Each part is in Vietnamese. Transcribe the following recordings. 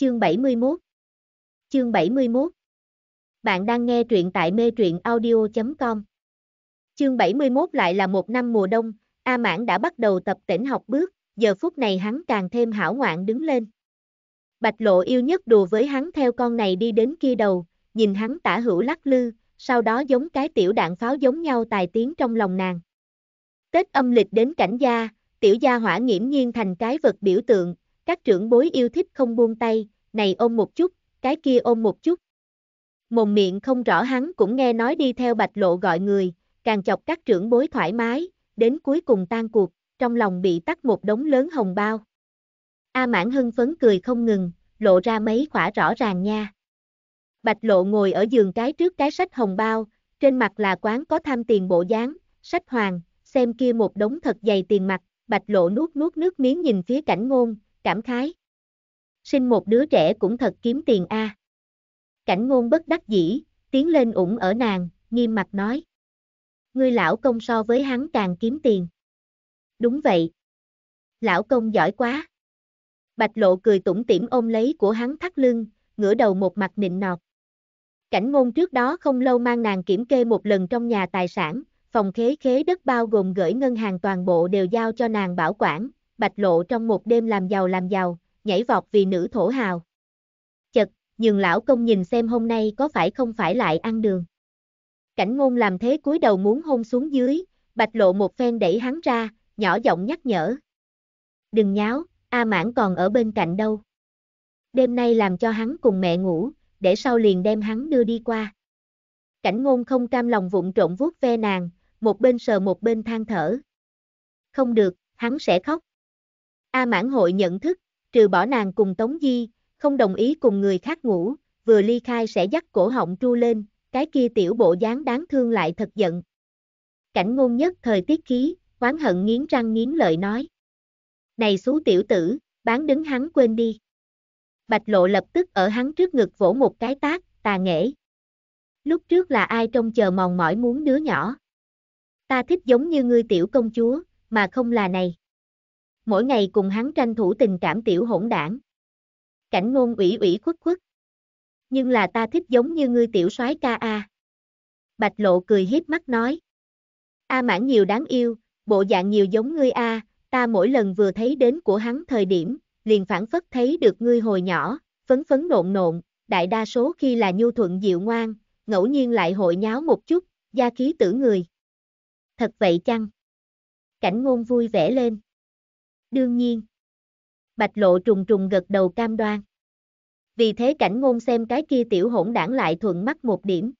Chương 71 Chương 71 Bạn đang nghe truyện tại mê truyện audio.com Chương 71 lại là một năm mùa đông, A Mãn đã bắt đầu tập tỉnh học bước, giờ phút này hắn càng thêm hảo ngoạn đứng lên. Bạch lộ yêu nhất đùa với hắn theo con này đi đến kia đầu, nhìn hắn tả hữu lắc lư, sau đó giống cái tiểu đạn pháo giống nhau tài tiếng trong lòng nàng. Tết âm lịch đến cảnh gia, tiểu gia hỏa nghiễm nhiên thành cái vật biểu tượng, các trưởng bối yêu thích không buông tay, này ôm một chút, cái kia ôm một chút. Mồm miệng không rõ hắn cũng nghe nói đi theo bạch lộ gọi người, càng chọc các trưởng bối thoải mái, đến cuối cùng tan cuộc, trong lòng bị tắt một đống lớn hồng bao. A mãn hưng phấn cười không ngừng, lộ ra mấy khỏa rõ ràng nha. Bạch lộ ngồi ở giường cái trước cái sách hồng bao, trên mặt là quán có tham tiền bộ dáng, sách hoàng, xem kia một đống thật dày tiền mặt, bạch lộ nuốt nuốt nước miếng nhìn phía cảnh ngôn, cảm khái. Sinh một đứa trẻ cũng thật kiếm tiền a. À. Cảnh ngôn bất đắc dĩ, tiến lên ủng ở nàng, nghiêm mặt nói. Ngươi lão công so với hắn càng kiếm tiền. Đúng vậy. Lão công giỏi quá. Bạch lộ cười tủm tỉm ôm lấy của hắn thắt lưng, ngửa đầu một mặt nịnh nọt. Cảnh ngôn trước đó không lâu mang nàng kiểm kê một lần trong nhà tài sản, phòng khế khế đất bao gồm gửi ngân hàng toàn bộ đều giao cho nàng bảo quản, bạch lộ trong một đêm làm giàu làm giàu, nhảy vọt vì nữ thổ hào. Chật, nhường lão công nhìn xem hôm nay có phải không phải lại ăn đường. Cảnh ngôn làm thế cúi đầu muốn hôn xuống dưới, bạch lộ một phen đẩy hắn ra, nhỏ giọng nhắc nhở. Đừng nháo, A mãn còn ở bên cạnh đâu. Đêm nay làm cho hắn cùng mẹ ngủ, để sau liền đem hắn đưa đi qua. Cảnh ngôn không cam lòng vụng trộn vuốt ve nàng, một bên sờ một bên than thở. Không được, hắn sẽ khóc. A mãn hội nhận thức, trừ bỏ nàng cùng Tống Di, không đồng ý cùng người khác ngủ, vừa ly khai sẽ dắt cổ họng tru lên, cái kia tiểu bộ dáng đáng thương lại thật giận. Cảnh ngôn nhất thời tiết khí, oán hận nghiến răng nghiến lợi nói. Này xú tiểu tử, bán đứng hắn quên đi. Bạch lộ lập tức ở hắn trước ngực vỗ một cái tác, tà nghệ. Lúc trước là ai trông chờ mòn mỏi muốn đứa nhỏ. Ta thích giống như ngươi tiểu công chúa, mà không là này mỗi ngày cùng hắn tranh thủ tình cảm tiểu hỗn đảng. Cảnh ngôn ủy ủy khuất khuất. Nhưng là ta thích giống như ngươi tiểu soái ca a. Bạch lộ cười hiếp mắt nói. A mãn nhiều đáng yêu, bộ dạng nhiều giống ngươi a, ta mỗi lần vừa thấy đến của hắn thời điểm, liền phản phất thấy được ngươi hồi nhỏ, phấn phấn nộn nộn, đại đa số khi là nhu thuận dịu ngoan, ngẫu nhiên lại hội nháo một chút, gia khí tử người. Thật vậy chăng? Cảnh ngôn vui vẻ lên đương nhiên. Bạch lộ trùng trùng gật đầu cam đoan. Vì thế cảnh ngôn xem cái kia tiểu hỗn đảng lại thuận mắt một điểm.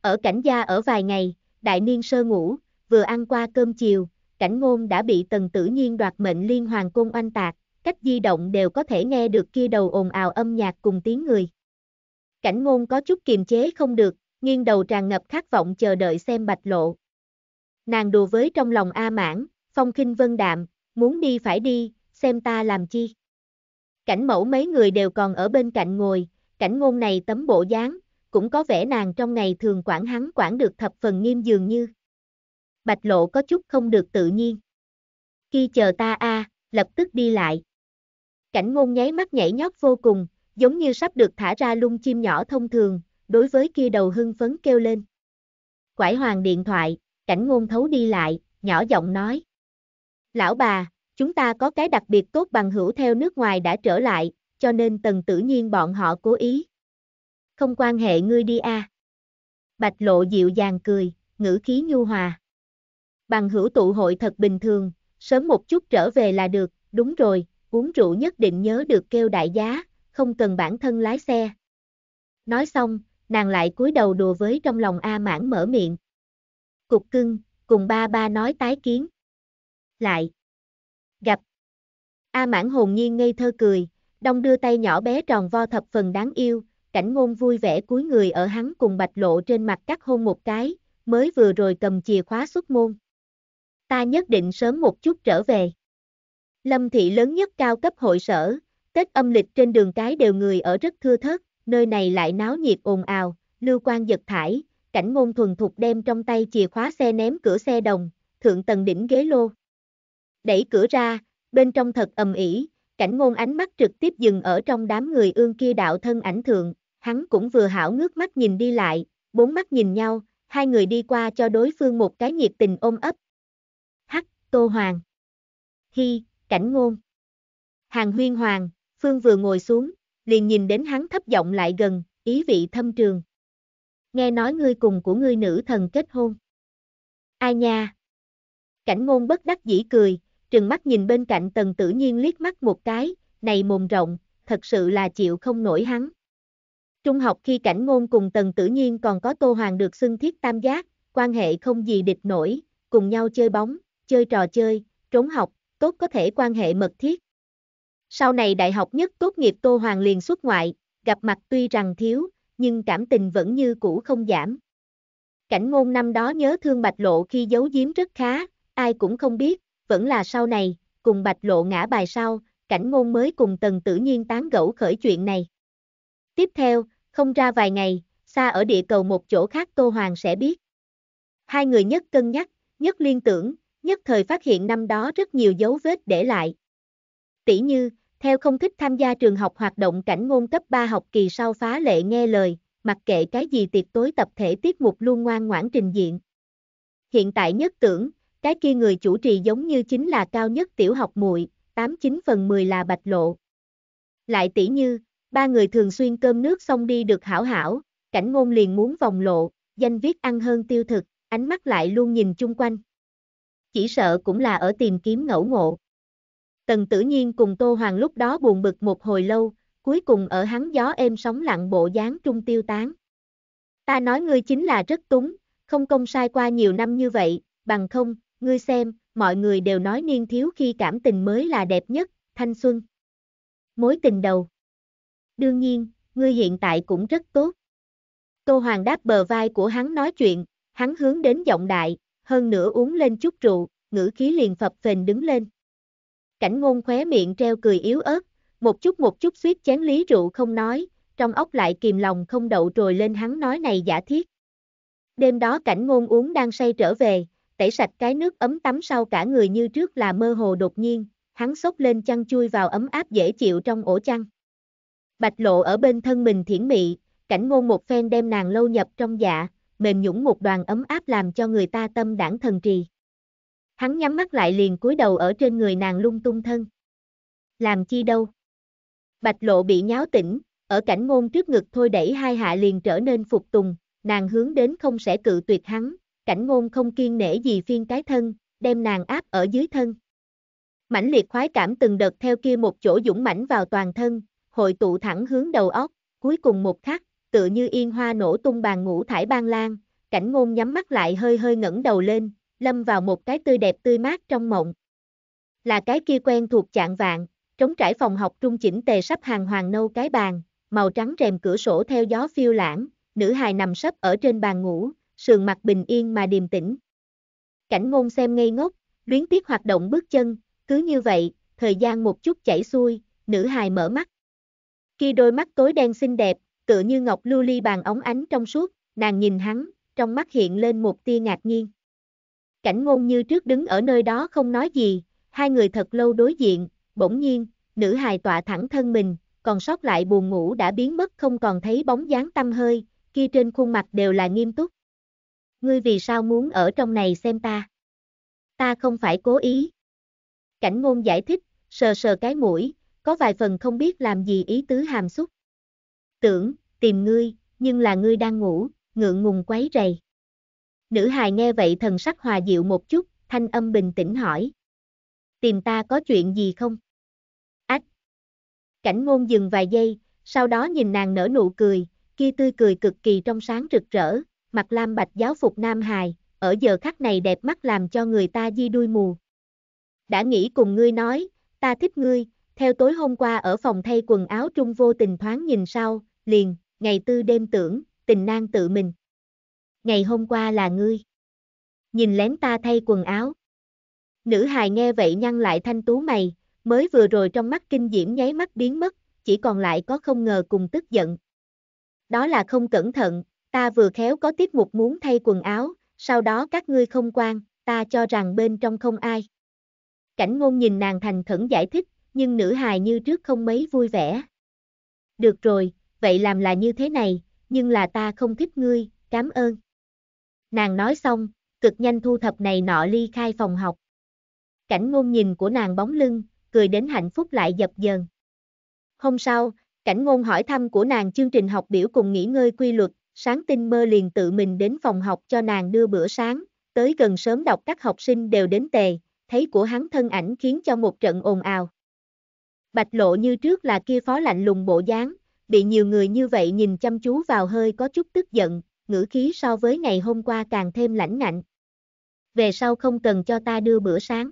Ở cảnh gia ở vài ngày, đại niên sơ ngủ, vừa ăn qua cơm chiều, cảnh ngôn đã bị tần tử nhiên đoạt mệnh liên hoàng cung oanh tạc, cách di động đều có thể nghe được kia đầu ồn ào âm nhạc cùng tiếng người. Cảnh ngôn có chút kiềm chế không được, nghiêng đầu tràn ngập khát vọng chờ đợi xem bạch lộ. Nàng đùa với trong lòng A mãn, phong khinh vân đạm, muốn đi phải đi, xem ta làm chi. Cảnh mẫu mấy người đều còn ở bên cạnh ngồi, cảnh ngôn này tấm bộ dáng, cũng có vẻ nàng trong ngày thường quản hắn quản được thập phần nghiêm dường như. Bạch lộ có chút không được tự nhiên. Khi chờ ta a, à, lập tức đi lại. Cảnh ngôn nháy mắt nhảy nhót vô cùng, giống như sắp được thả ra lung chim nhỏ thông thường, đối với kia đầu hưng phấn kêu lên. Quải hoàng điện thoại, cảnh ngôn thấu đi lại, nhỏ giọng nói. Lão bà, chúng ta có cái đặc biệt tốt bằng hữu theo nước ngoài đã trở lại, cho nên tần tự nhiên bọn họ cố ý. Không quan hệ ngươi đi a. Bạch lộ dịu dàng cười, ngữ khí nhu hòa. Bằng hữu tụ hội thật bình thường, sớm một chút trở về là được, đúng rồi, uống rượu nhất định nhớ được kêu đại giá, không cần bản thân lái xe. Nói xong, nàng lại cúi đầu đùa với trong lòng A mãn mở miệng. Cục cưng, cùng ba ba nói tái kiến lại. Gặp. A mãn hồn nhiên ngây thơ cười, đông đưa tay nhỏ bé tròn vo thập phần đáng yêu, cảnh ngôn vui vẻ cúi người ở hắn cùng bạch lộ trên mặt cắt hôn một cái, mới vừa rồi cầm chìa khóa xuất môn. Ta nhất định sớm một chút trở về. Lâm thị lớn nhất cao cấp hội sở, Tết âm lịch trên đường cái đều người ở rất thưa thớt, nơi này lại náo nhiệt ồn ào, lưu quan giật thải, cảnh ngôn thuần thục đem trong tay chìa khóa xe ném cửa xe đồng, thượng tầng đỉnh ghế lô đẩy cửa ra, bên trong thật ầm ĩ, cảnh ngôn ánh mắt trực tiếp dừng ở trong đám người ương kia đạo thân ảnh thượng, hắn cũng vừa hảo ngước mắt nhìn đi lại, bốn mắt nhìn nhau, hai người đi qua cho đối phương một cái nhiệt tình ôm ấp. Hắc, Tô Hoàng. Hi, cảnh ngôn. Hàng huyên hoàng, Phương vừa ngồi xuống, liền nhìn đến hắn thấp giọng lại gần, ý vị thâm trường. Nghe nói ngươi cùng của ngươi nữ thần kết hôn. Ai nha? Cảnh ngôn bất đắc dĩ cười, trừng mắt nhìn bên cạnh tần tử nhiên liếc mắt một cái, này mồm rộng, thật sự là chịu không nổi hắn. Trung học khi cảnh ngôn cùng tần tử nhiên còn có tô hoàng được xưng thiết tam giác, quan hệ không gì địch nổi, cùng nhau chơi bóng, chơi trò chơi, trốn học, tốt có thể quan hệ mật thiết. Sau này đại học nhất tốt nghiệp Tô Hoàng liền xuất ngoại, gặp mặt tuy rằng thiếu, nhưng cảm tình vẫn như cũ không giảm. Cảnh ngôn năm đó nhớ thương Bạch Lộ khi giấu giếm rất khá, ai cũng không biết, vẫn là sau này, cùng bạch lộ ngã bài sau, cảnh ngôn mới cùng tần tử nhiên tán gẫu khởi chuyện này. Tiếp theo, không ra vài ngày, xa ở địa cầu một chỗ khác Tô Hoàng sẽ biết. Hai người nhất cân nhắc, nhất liên tưởng, nhất thời phát hiện năm đó rất nhiều dấu vết để lại. Tỷ như, theo không thích tham gia trường học hoạt động cảnh ngôn cấp 3 học kỳ sau phá lệ nghe lời, mặc kệ cái gì tiệc tối tập thể tiết mục luôn ngoan ngoãn trình diện. Hiện tại nhất tưởng, cái kia người chủ trì giống như chính là cao nhất tiểu học muội, 89 phần 10 là bạch lộ. Lại tỷ như, ba người thường xuyên cơm nước xong đi được hảo hảo, cảnh ngôn liền muốn vòng lộ, danh viết ăn hơn tiêu thực, ánh mắt lại luôn nhìn chung quanh. Chỉ sợ cũng là ở tìm kiếm ngẫu ngộ. Tần tử nhiên cùng Tô Hoàng lúc đó buồn bực một hồi lâu, cuối cùng ở hắn gió êm sóng lặng bộ dáng trung tiêu tán. Ta nói ngươi chính là rất túng, không công sai qua nhiều năm như vậy, bằng không, ngươi xem, mọi người đều nói niên thiếu khi cảm tình mới là đẹp nhất, thanh xuân. Mối tình đầu. Đương nhiên, ngươi hiện tại cũng rất tốt. Tô Hoàng đáp bờ vai của hắn nói chuyện, hắn hướng đến giọng đại, hơn nữa uống lên chút rượu, ngữ khí liền phập phền đứng lên. Cảnh ngôn khóe miệng treo cười yếu ớt, một chút một chút suýt chén lý rượu không nói, trong ốc lại kìm lòng không đậu rồi lên hắn nói này giả thiết. Đêm đó cảnh ngôn uống đang say trở về, tẩy sạch cái nước ấm tắm sau cả người như trước là mơ hồ đột nhiên, hắn sốc lên chăn chui vào ấm áp dễ chịu trong ổ chăn. Bạch lộ ở bên thân mình thiển mị, cảnh ngôn một phen đem nàng lâu nhập trong dạ, mềm nhũng một đoàn ấm áp làm cho người ta tâm đảng thần trì. Hắn nhắm mắt lại liền cúi đầu ở trên người nàng lung tung thân. Làm chi đâu? Bạch lộ bị nháo tỉnh, ở cảnh ngôn trước ngực thôi đẩy hai hạ liền trở nên phục tùng, nàng hướng đến không sẽ cự tuyệt hắn, cảnh ngôn không kiên nể gì phiên cái thân, đem nàng áp ở dưới thân. Mãnh liệt khoái cảm từng đợt theo kia một chỗ dũng mãnh vào toàn thân, hội tụ thẳng hướng đầu óc, cuối cùng một khắc, tựa như yên hoa nổ tung bàn ngũ thải ban lan, cảnh ngôn nhắm mắt lại hơi hơi ngẩng đầu lên, lâm vào một cái tươi đẹp tươi mát trong mộng. Là cái kia quen thuộc chạng vạn, trống trải phòng học trung chỉnh tề sắp hàng hoàng nâu cái bàn, màu trắng rèm cửa sổ theo gió phiêu lãng, nữ hài nằm sấp ở trên bàn ngủ, sườn mặt bình yên mà điềm tĩnh. Cảnh ngôn xem ngây ngốc, luyến tiếc hoạt động bước chân, cứ như vậy, thời gian một chút chảy xuôi, nữ hài mở mắt. Khi đôi mắt tối đen xinh đẹp, tựa như ngọc lưu ly bàn ống ánh trong suốt, nàng nhìn hắn, trong mắt hiện lên một tia ngạc nhiên. Cảnh ngôn như trước đứng ở nơi đó không nói gì, hai người thật lâu đối diện, bỗng nhiên, nữ hài tọa thẳng thân mình, còn sót lại buồn ngủ đã biến mất không còn thấy bóng dáng tâm hơi, kia trên khuôn mặt đều là nghiêm túc ngươi vì sao muốn ở trong này xem ta? Ta không phải cố ý. Cảnh ngôn giải thích, sờ sờ cái mũi, có vài phần không biết làm gì ý tứ hàm xúc. Tưởng, tìm ngươi, nhưng là ngươi đang ngủ, ngượng ngùng quấy rầy. Nữ hài nghe vậy thần sắc hòa dịu một chút, thanh âm bình tĩnh hỏi. Tìm ta có chuyện gì không? Ách! Cảnh ngôn dừng vài giây, sau đó nhìn nàng nở nụ cười, kia tươi cười cực kỳ trong sáng rực rỡ, mặc lam bạch giáo phục nam hài, ở giờ khắc này đẹp mắt làm cho người ta di đuôi mù. Đã nghĩ cùng ngươi nói, ta thích ngươi, theo tối hôm qua ở phòng thay quần áo trung vô tình thoáng nhìn sau, liền, ngày tư đêm tưởng, tình nan tự mình. Ngày hôm qua là ngươi. Nhìn lén ta thay quần áo. Nữ hài nghe vậy nhăn lại thanh tú mày, mới vừa rồi trong mắt kinh diễm nháy mắt biến mất, chỉ còn lại có không ngờ cùng tức giận. Đó là không cẩn thận, ta vừa khéo có tiết mục muốn thay quần áo, sau đó các ngươi không quan, ta cho rằng bên trong không ai. Cảnh ngôn nhìn nàng thành khẩn giải thích, nhưng nữ hài như trước không mấy vui vẻ. Được rồi, vậy làm là như thế này, nhưng là ta không thích ngươi, cảm ơn. Nàng nói xong, cực nhanh thu thập này nọ ly khai phòng học. Cảnh ngôn nhìn của nàng bóng lưng, cười đến hạnh phúc lại dập dờn. Hôm sau, cảnh ngôn hỏi thăm của nàng chương trình học biểu cùng nghỉ ngơi quy luật, sáng tinh mơ liền tự mình đến phòng học cho nàng đưa bữa sáng, tới gần sớm đọc các học sinh đều đến tề, thấy của hắn thân ảnh khiến cho một trận ồn ào. Bạch lộ như trước là kia phó lạnh lùng bộ dáng, bị nhiều người như vậy nhìn chăm chú vào hơi có chút tức giận, ngữ khí so với ngày hôm qua càng thêm lãnh ngạnh. Về sau không cần cho ta đưa bữa sáng.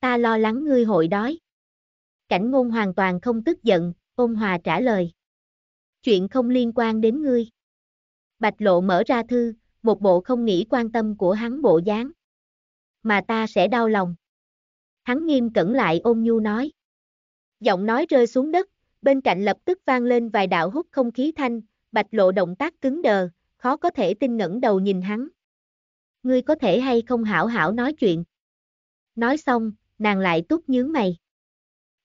Ta lo lắng ngươi hội đói. Cảnh ngôn hoàn toàn không tức giận, ôn hòa trả lời. Chuyện không liên quan đến ngươi. Bạch Lộ mở ra thư, một bộ không nghĩ quan tâm của hắn bộ dáng. Mà ta sẽ đau lòng. Hắn nghiêm cẩn lại ôm nhu nói. Giọng nói rơi xuống đất, bên cạnh lập tức vang lên vài đạo hút không khí thanh, Bạch Lộ động tác cứng đờ, khó có thể tin ngẩng đầu nhìn hắn. Ngươi có thể hay không hảo hảo nói chuyện. Nói xong, nàng lại túc nhướng mày.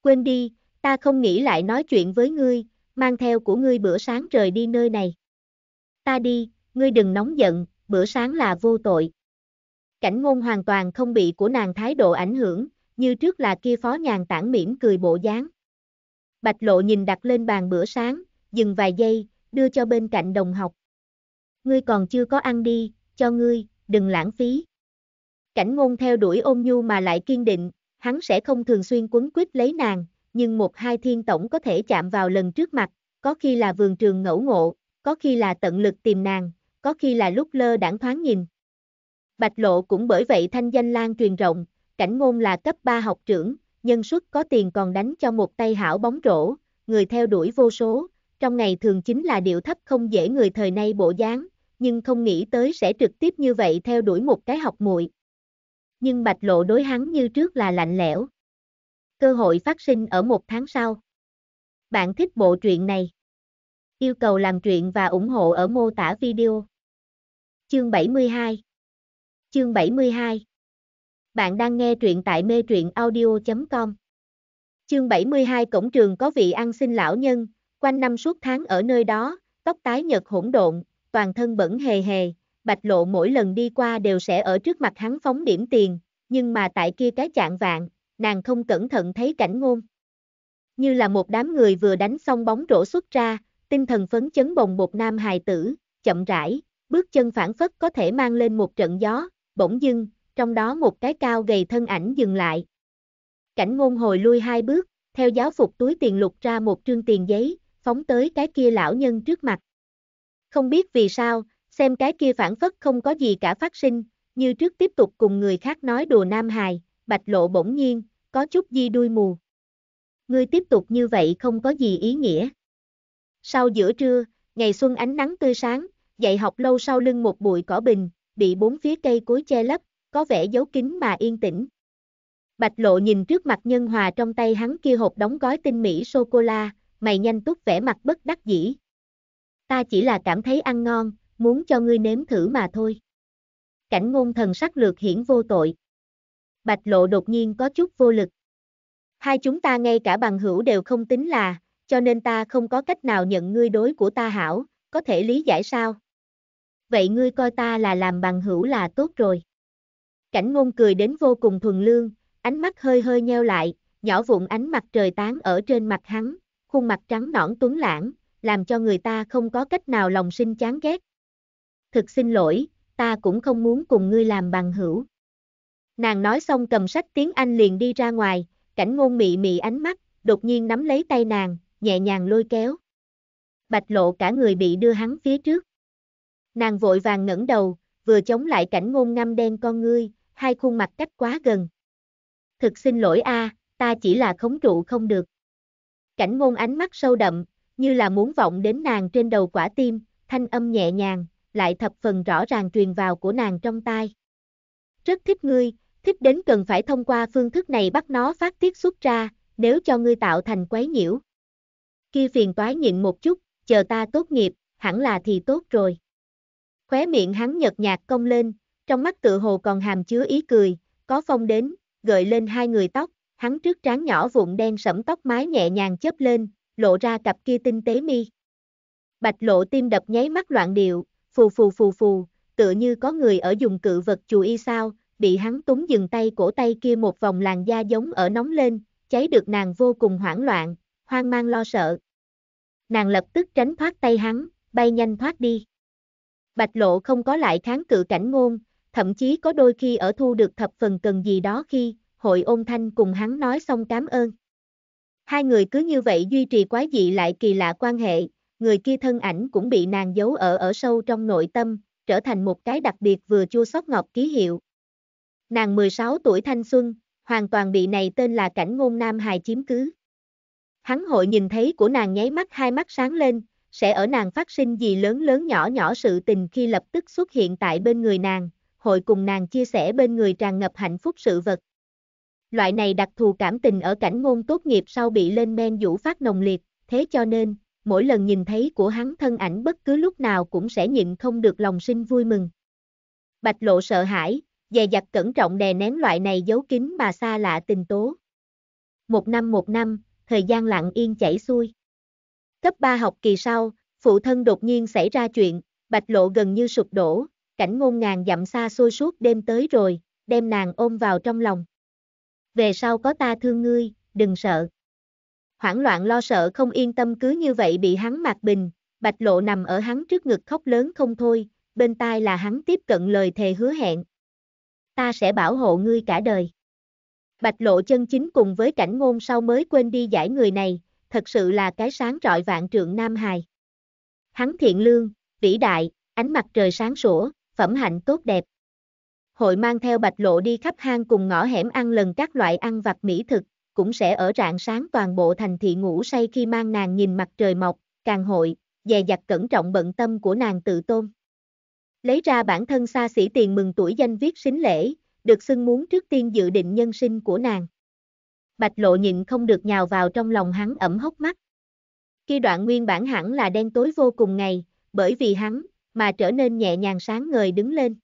Quên đi, ta không nghĩ lại nói chuyện với ngươi, mang theo của ngươi bữa sáng rời đi nơi này. Ta đi, ngươi đừng nóng giận, bữa sáng là vô tội. Cảnh ngôn hoàn toàn không bị của nàng thái độ ảnh hưởng, như trước là kia phó nhàn tản mỉm cười bộ dáng. Bạch lộ nhìn đặt lên bàn bữa sáng, dừng vài giây, đưa cho bên cạnh đồng học. Ngươi còn chưa có ăn đi, cho ngươi, đừng lãng phí. Cảnh ngôn theo đuổi ôn nhu mà lại kiên định, hắn sẽ không thường xuyên quấn quýt lấy nàng, nhưng một hai thiên tổng có thể chạm vào lần trước mặt, có khi là vườn trường ngẫu ngộ, có khi là tận lực tìm nàng, có khi là lúc lơ đảng thoáng nhìn. Bạch Lộ cũng bởi vậy thanh danh lan truyền rộng, cảnh ngôn là cấp 3 học trưởng, nhân suất có tiền còn đánh cho một tay hảo bóng rổ, người theo đuổi vô số, trong ngày thường chính là điệu thấp không dễ người thời nay bộ dáng, nhưng không nghĩ tới sẽ trực tiếp như vậy theo đuổi một cái học muội. Nhưng Bạch Lộ đối hắn như trước là lạnh lẽo. Cơ hội phát sinh ở một tháng sau. Bạn thích bộ truyện này? Yêu cầu làm truyện và ủng hộ ở mô tả video. Chương 72 Chương 72 Bạn đang nghe truyện tại mê truyện audio.com Chương 72 Cổng trường có vị ăn xin lão nhân, quanh năm suốt tháng ở nơi đó, tóc tái nhật hỗn độn, toàn thân bẩn hề hề, bạch lộ mỗi lần đi qua đều sẽ ở trước mặt hắn phóng điểm tiền, nhưng mà tại kia cái chạng vạn, nàng không cẩn thận thấy cảnh ngôn. Như là một đám người vừa đánh xong bóng rổ xuất ra, tinh thần phấn chấn bồng bột nam hài tử, chậm rãi, bước chân phản phất có thể mang lên một trận gió, bỗng dưng, trong đó một cái cao gầy thân ảnh dừng lại. Cảnh ngôn hồi lui hai bước, theo giáo phục túi tiền lục ra một trương tiền giấy, phóng tới cái kia lão nhân trước mặt. Không biết vì sao, xem cái kia phản phất không có gì cả phát sinh, như trước tiếp tục cùng người khác nói đùa nam hài, bạch lộ bỗng nhiên, có chút di đuôi mù. Ngươi tiếp tục như vậy không có gì ý nghĩa. Sau giữa trưa, ngày xuân ánh nắng tươi sáng, dạy học lâu sau lưng một bụi cỏ bình, bị bốn phía cây cối che lấp, có vẻ giấu kín mà yên tĩnh. Bạch lộ nhìn trước mặt nhân hòa trong tay hắn kia hộp đóng gói tinh mỹ sô-cô-la, mày nhanh túc vẻ mặt bất đắc dĩ. Ta chỉ là cảm thấy ăn ngon, muốn cho ngươi nếm thử mà thôi. Cảnh ngôn thần sắc lược hiển vô tội. Bạch lộ đột nhiên có chút vô lực. Hai chúng ta ngay cả bằng hữu đều không tính là, cho nên ta không có cách nào nhận ngươi đối của ta hảo, có thể lý giải sao? Vậy ngươi coi ta là làm bằng hữu là tốt rồi. Cảnh ngôn cười đến vô cùng thuần lương, ánh mắt hơi hơi nheo lại, nhỏ vụn ánh mặt trời tán ở trên mặt hắn, khuôn mặt trắng nõn tuấn lãng, làm cho người ta không có cách nào lòng sinh chán ghét. Thực xin lỗi, ta cũng không muốn cùng ngươi làm bằng hữu. Nàng nói xong cầm sách tiếng Anh liền đi ra ngoài, cảnh ngôn mị mị ánh mắt, đột nhiên nắm lấy tay nàng, nhẹ nhàng lôi kéo. Bạch lộ cả người bị đưa hắn phía trước. Nàng vội vàng ngẩng đầu, vừa chống lại cảnh ngôn ngăm đen con ngươi, hai khuôn mặt cách quá gần. Thực xin lỗi a, à, ta chỉ là khống trụ không được. Cảnh ngôn ánh mắt sâu đậm, như là muốn vọng đến nàng trên đầu quả tim, thanh âm nhẹ nhàng, lại thập phần rõ ràng truyền vào của nàng trong tai. Rất thích ngươi, thích đến cần phải thông qua phương thức này bắt nó phát tiết xuất ra, nếu cho ngươi tạo thành quấy nhiễu kia phiền toái nhịn một chút, chờ ta tốt nghiệp, hẳn là thì tốt rồi. Khóe miệng hắn nhợt nhạt cong lên, trong mắt tự hồ còn hàm chứa ý cười, có phong đến, gợi lên hai người tóc, hắn trước trán nhỏ vụn đen sẫm tóc mái nhẹ nhàng chớp lên, lộ ra cặp kia tinh tế mi. Bạch lộ tim đập nháy mắt loạn điệu, phù phù phù phù, tựa như có người ở dùng cự vật chù y sao, bị hắn túng dừng tay cổ tay kia một vòng làn da giống ở nóng lên, cháy được nàng vô cùng hoảng loạn, hoang mang lo sợ. Nàng lập tức tránh thoát tay hắn, bay nhanh thoát đi. Bạch lộ không có lại kháng cự cảnh ngôn, thậm chí có đôi khi ở thu được thập phần cần gì đó khi, hội ôn thanh cùng hắn nói xong cảm ơn. Hai người cứ như vậy duy trì quái dị lại kỳ lạ quan hệ, người kia thân ảnh cũng bị nàng giấu ở ở sâu trong nội tâm, trở thành một cái đặc biệt vừa chua xót ngọt ký hiệu. Nàng 16 tuổi thanh xuân, hoàn toàn bị này tên là cảnh ngôn nam hài chiếm cứ. Hắn hội nhìn thấy của nàng nháy mắt hai mắt sáng lên, sẽ ở nàng phát sinh gì lớn lớn nhỏ nhỏ sự tình khi lập tức xuất hiện tại bên người nàng, hội cùng nàng chia sẻ bên người tràn ngập hạnh phúc sự vật. Loại này đặc thù cảm tình ở cảnh ngôn tốt nghiệp sau bị lên men vũ phát nồng liệt, thế cho nên, mỗi lần nhìn thấy của hắn thân ảnh bất cứ lúc nào cũng sẽ nhịn không được lòng sinh vui mừng. Bạch lộ sợ hãi, dè dặt cẩn trọng đè nén loại này giấu kín mà xa lạ tình tố. Một năm một năm, thời gian lặng yên chảy xuôi. Cấp 3 học kỳ sau, phụ thân đột nhiên xảy ra chuyện, bạch lộ gần như sụp đổ, cảnh ngôn ngàn dặm xa xôi suốt đêm tới rồi, đem nàng ôm vào trong lòng. Về sau có ta thương ngươi, đừng sợ. Hoảng loạn lo sợ không yên tâm cứ như vậy bị hắn mạc bình, bạch lộ nằm ở hắn trước ngực khóc lớn không thôi, bên tai là hắn tiếp cận lời thề hứa hẹn. Ta sẽ bảo hộ ngươi cả đời. Bạch lộ chân chính cùng với cảnh ngôn sau mới quên đi giải người này, thật sự là cái sáng rọi vạn trượng Nam Hài. Hắn thiện lương, vĩ đại, ánh mặt trời sáng sủa, phẩm hạnh tốt đẹp. Hội mang theo bạch lộ đi khắp hang cùng ngõ hẻm ăn lần các loại ăn vặt mỹ thực, cũng sẽ ở rạng sáng toàn bộ thành thị ngủ say khi mang nàng nhìn mặt trời mọc, càng hội, dè dặt cẩn trọng bận tâm của nàng tự tôn. Lấy ra bản thân xa xỉ tiền mừng tuổi danh viết xính lễ, được xưng muốn trước tiên dự định nhân sinh của nàng. Bạch lộ nhịn không được nhào vào trong lòng hắn ẩm hốc mắt. Khi đoạn nguyên bản hẳn là đen tối vô cùng ngày, bởi vì hắn, mà trở nên nhẹ nhàng sáng ngời đứng lên.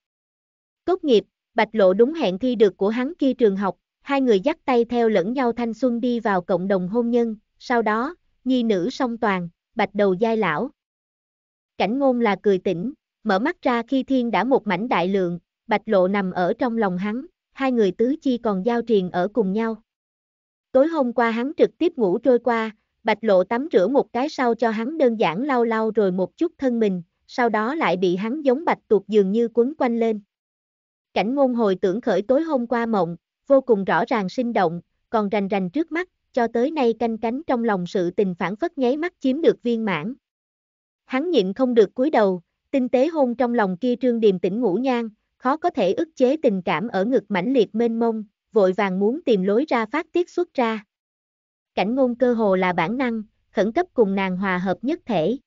Cốt nghiệp, bạch lộ đúng hẹn thi được của hắn kia trường học, hai người dắt tay theo lẫn nhau thanh xuân đi vào cộng đồng hôn nhân, sau đó, nhi nữ song toàn, bạch đầu giai lão. Cảnh ngôn là cười tỉnh, mở mắt ra khi thiên đã một mảnh đại lượng, Bạch Lộ nằm ở trong lòng hắn, hai người tứ chi còn giao triền ở cùng nhau. Tối hôm qua hắn trực tiếp ngủ trôi qua, Bạch Lộ tắm rửa một cái sau cho hắn đơn giản lau lau rồi một chút thân mình, sau đó lại bị hắn giống bạch tuột dường như quấn quanh lên. Cảnh ngôn hồi tưởng khởi tối hôm qua mộng, vô cùng rõ ràng sinh động, còn rành rành trước mắt, cho tới nay canh cánh trong lòng sự tình phản phất nháy mắt chiếm được viên mãn. Hắn nhịn không được cúi đầu, tinh tế hôn trong lòng kia trương điềm tĩnh ngủ nhang, khó có thể ức chế tình cảm ở ngực mãnh liệt mênh mông, vội vàng muốn tìm lối ra phát tiết xuất ra. Cảnh ngôn cơ hồ là bản năng, khẩn cấp cùng nàng hòa hợp nhất thể.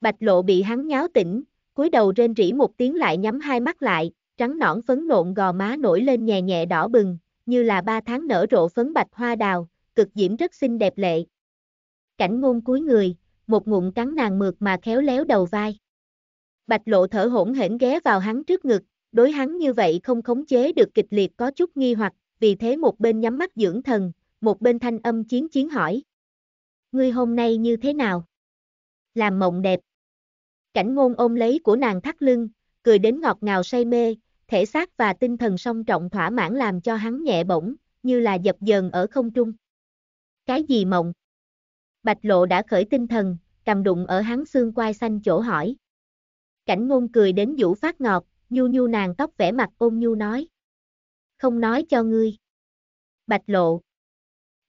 Bạch lộ bị hắn nháo tỉnh, cúi đầu rên rỉ một tiếng lại nhắm hai mắt lại, trắng nõn phấn nộn gò má nổi lên nhẹ nhẹ đỏ bừng, như là ba tháng nở rộ phấn bạch hoa đào, cực diễm rất xinh đẹp lệ. Cảnh ngôn cúi người, một ngụm cắn nàng mượt mà khéo léo đầu vai. Bạch lộ thở hổn hển ghé vào hắn trước ngực, đối hắn như vậy không khống chế được kịch liệt có chút nghi hoặc, vì thế một bên nhắm mắt dưỡng thần, một bên thanh âm chiến chiến hỏi. Ngươi hôm nay như thế nào? Làm mộng đẹp. Cảnh ngôn ôm lấy của nàng thắt lưng, cười đến ngọt ngào say mê, thể xác và tinh thần song trọng thỏa mãn làm cho hắn nhẹ bổng, như là dập dờn ở không trung. Cái gì mộng? Bạch lộ đã khởi tinh thần, cầm đụng ở hắn xương quai xanh chỗ hỏi. Cảnh ngôn cười đến vũ phát ngọt, nhu nhu nàng tóc vẽ mặt ôm nhu nói. Không nói cho ngươi. Bạch lộ.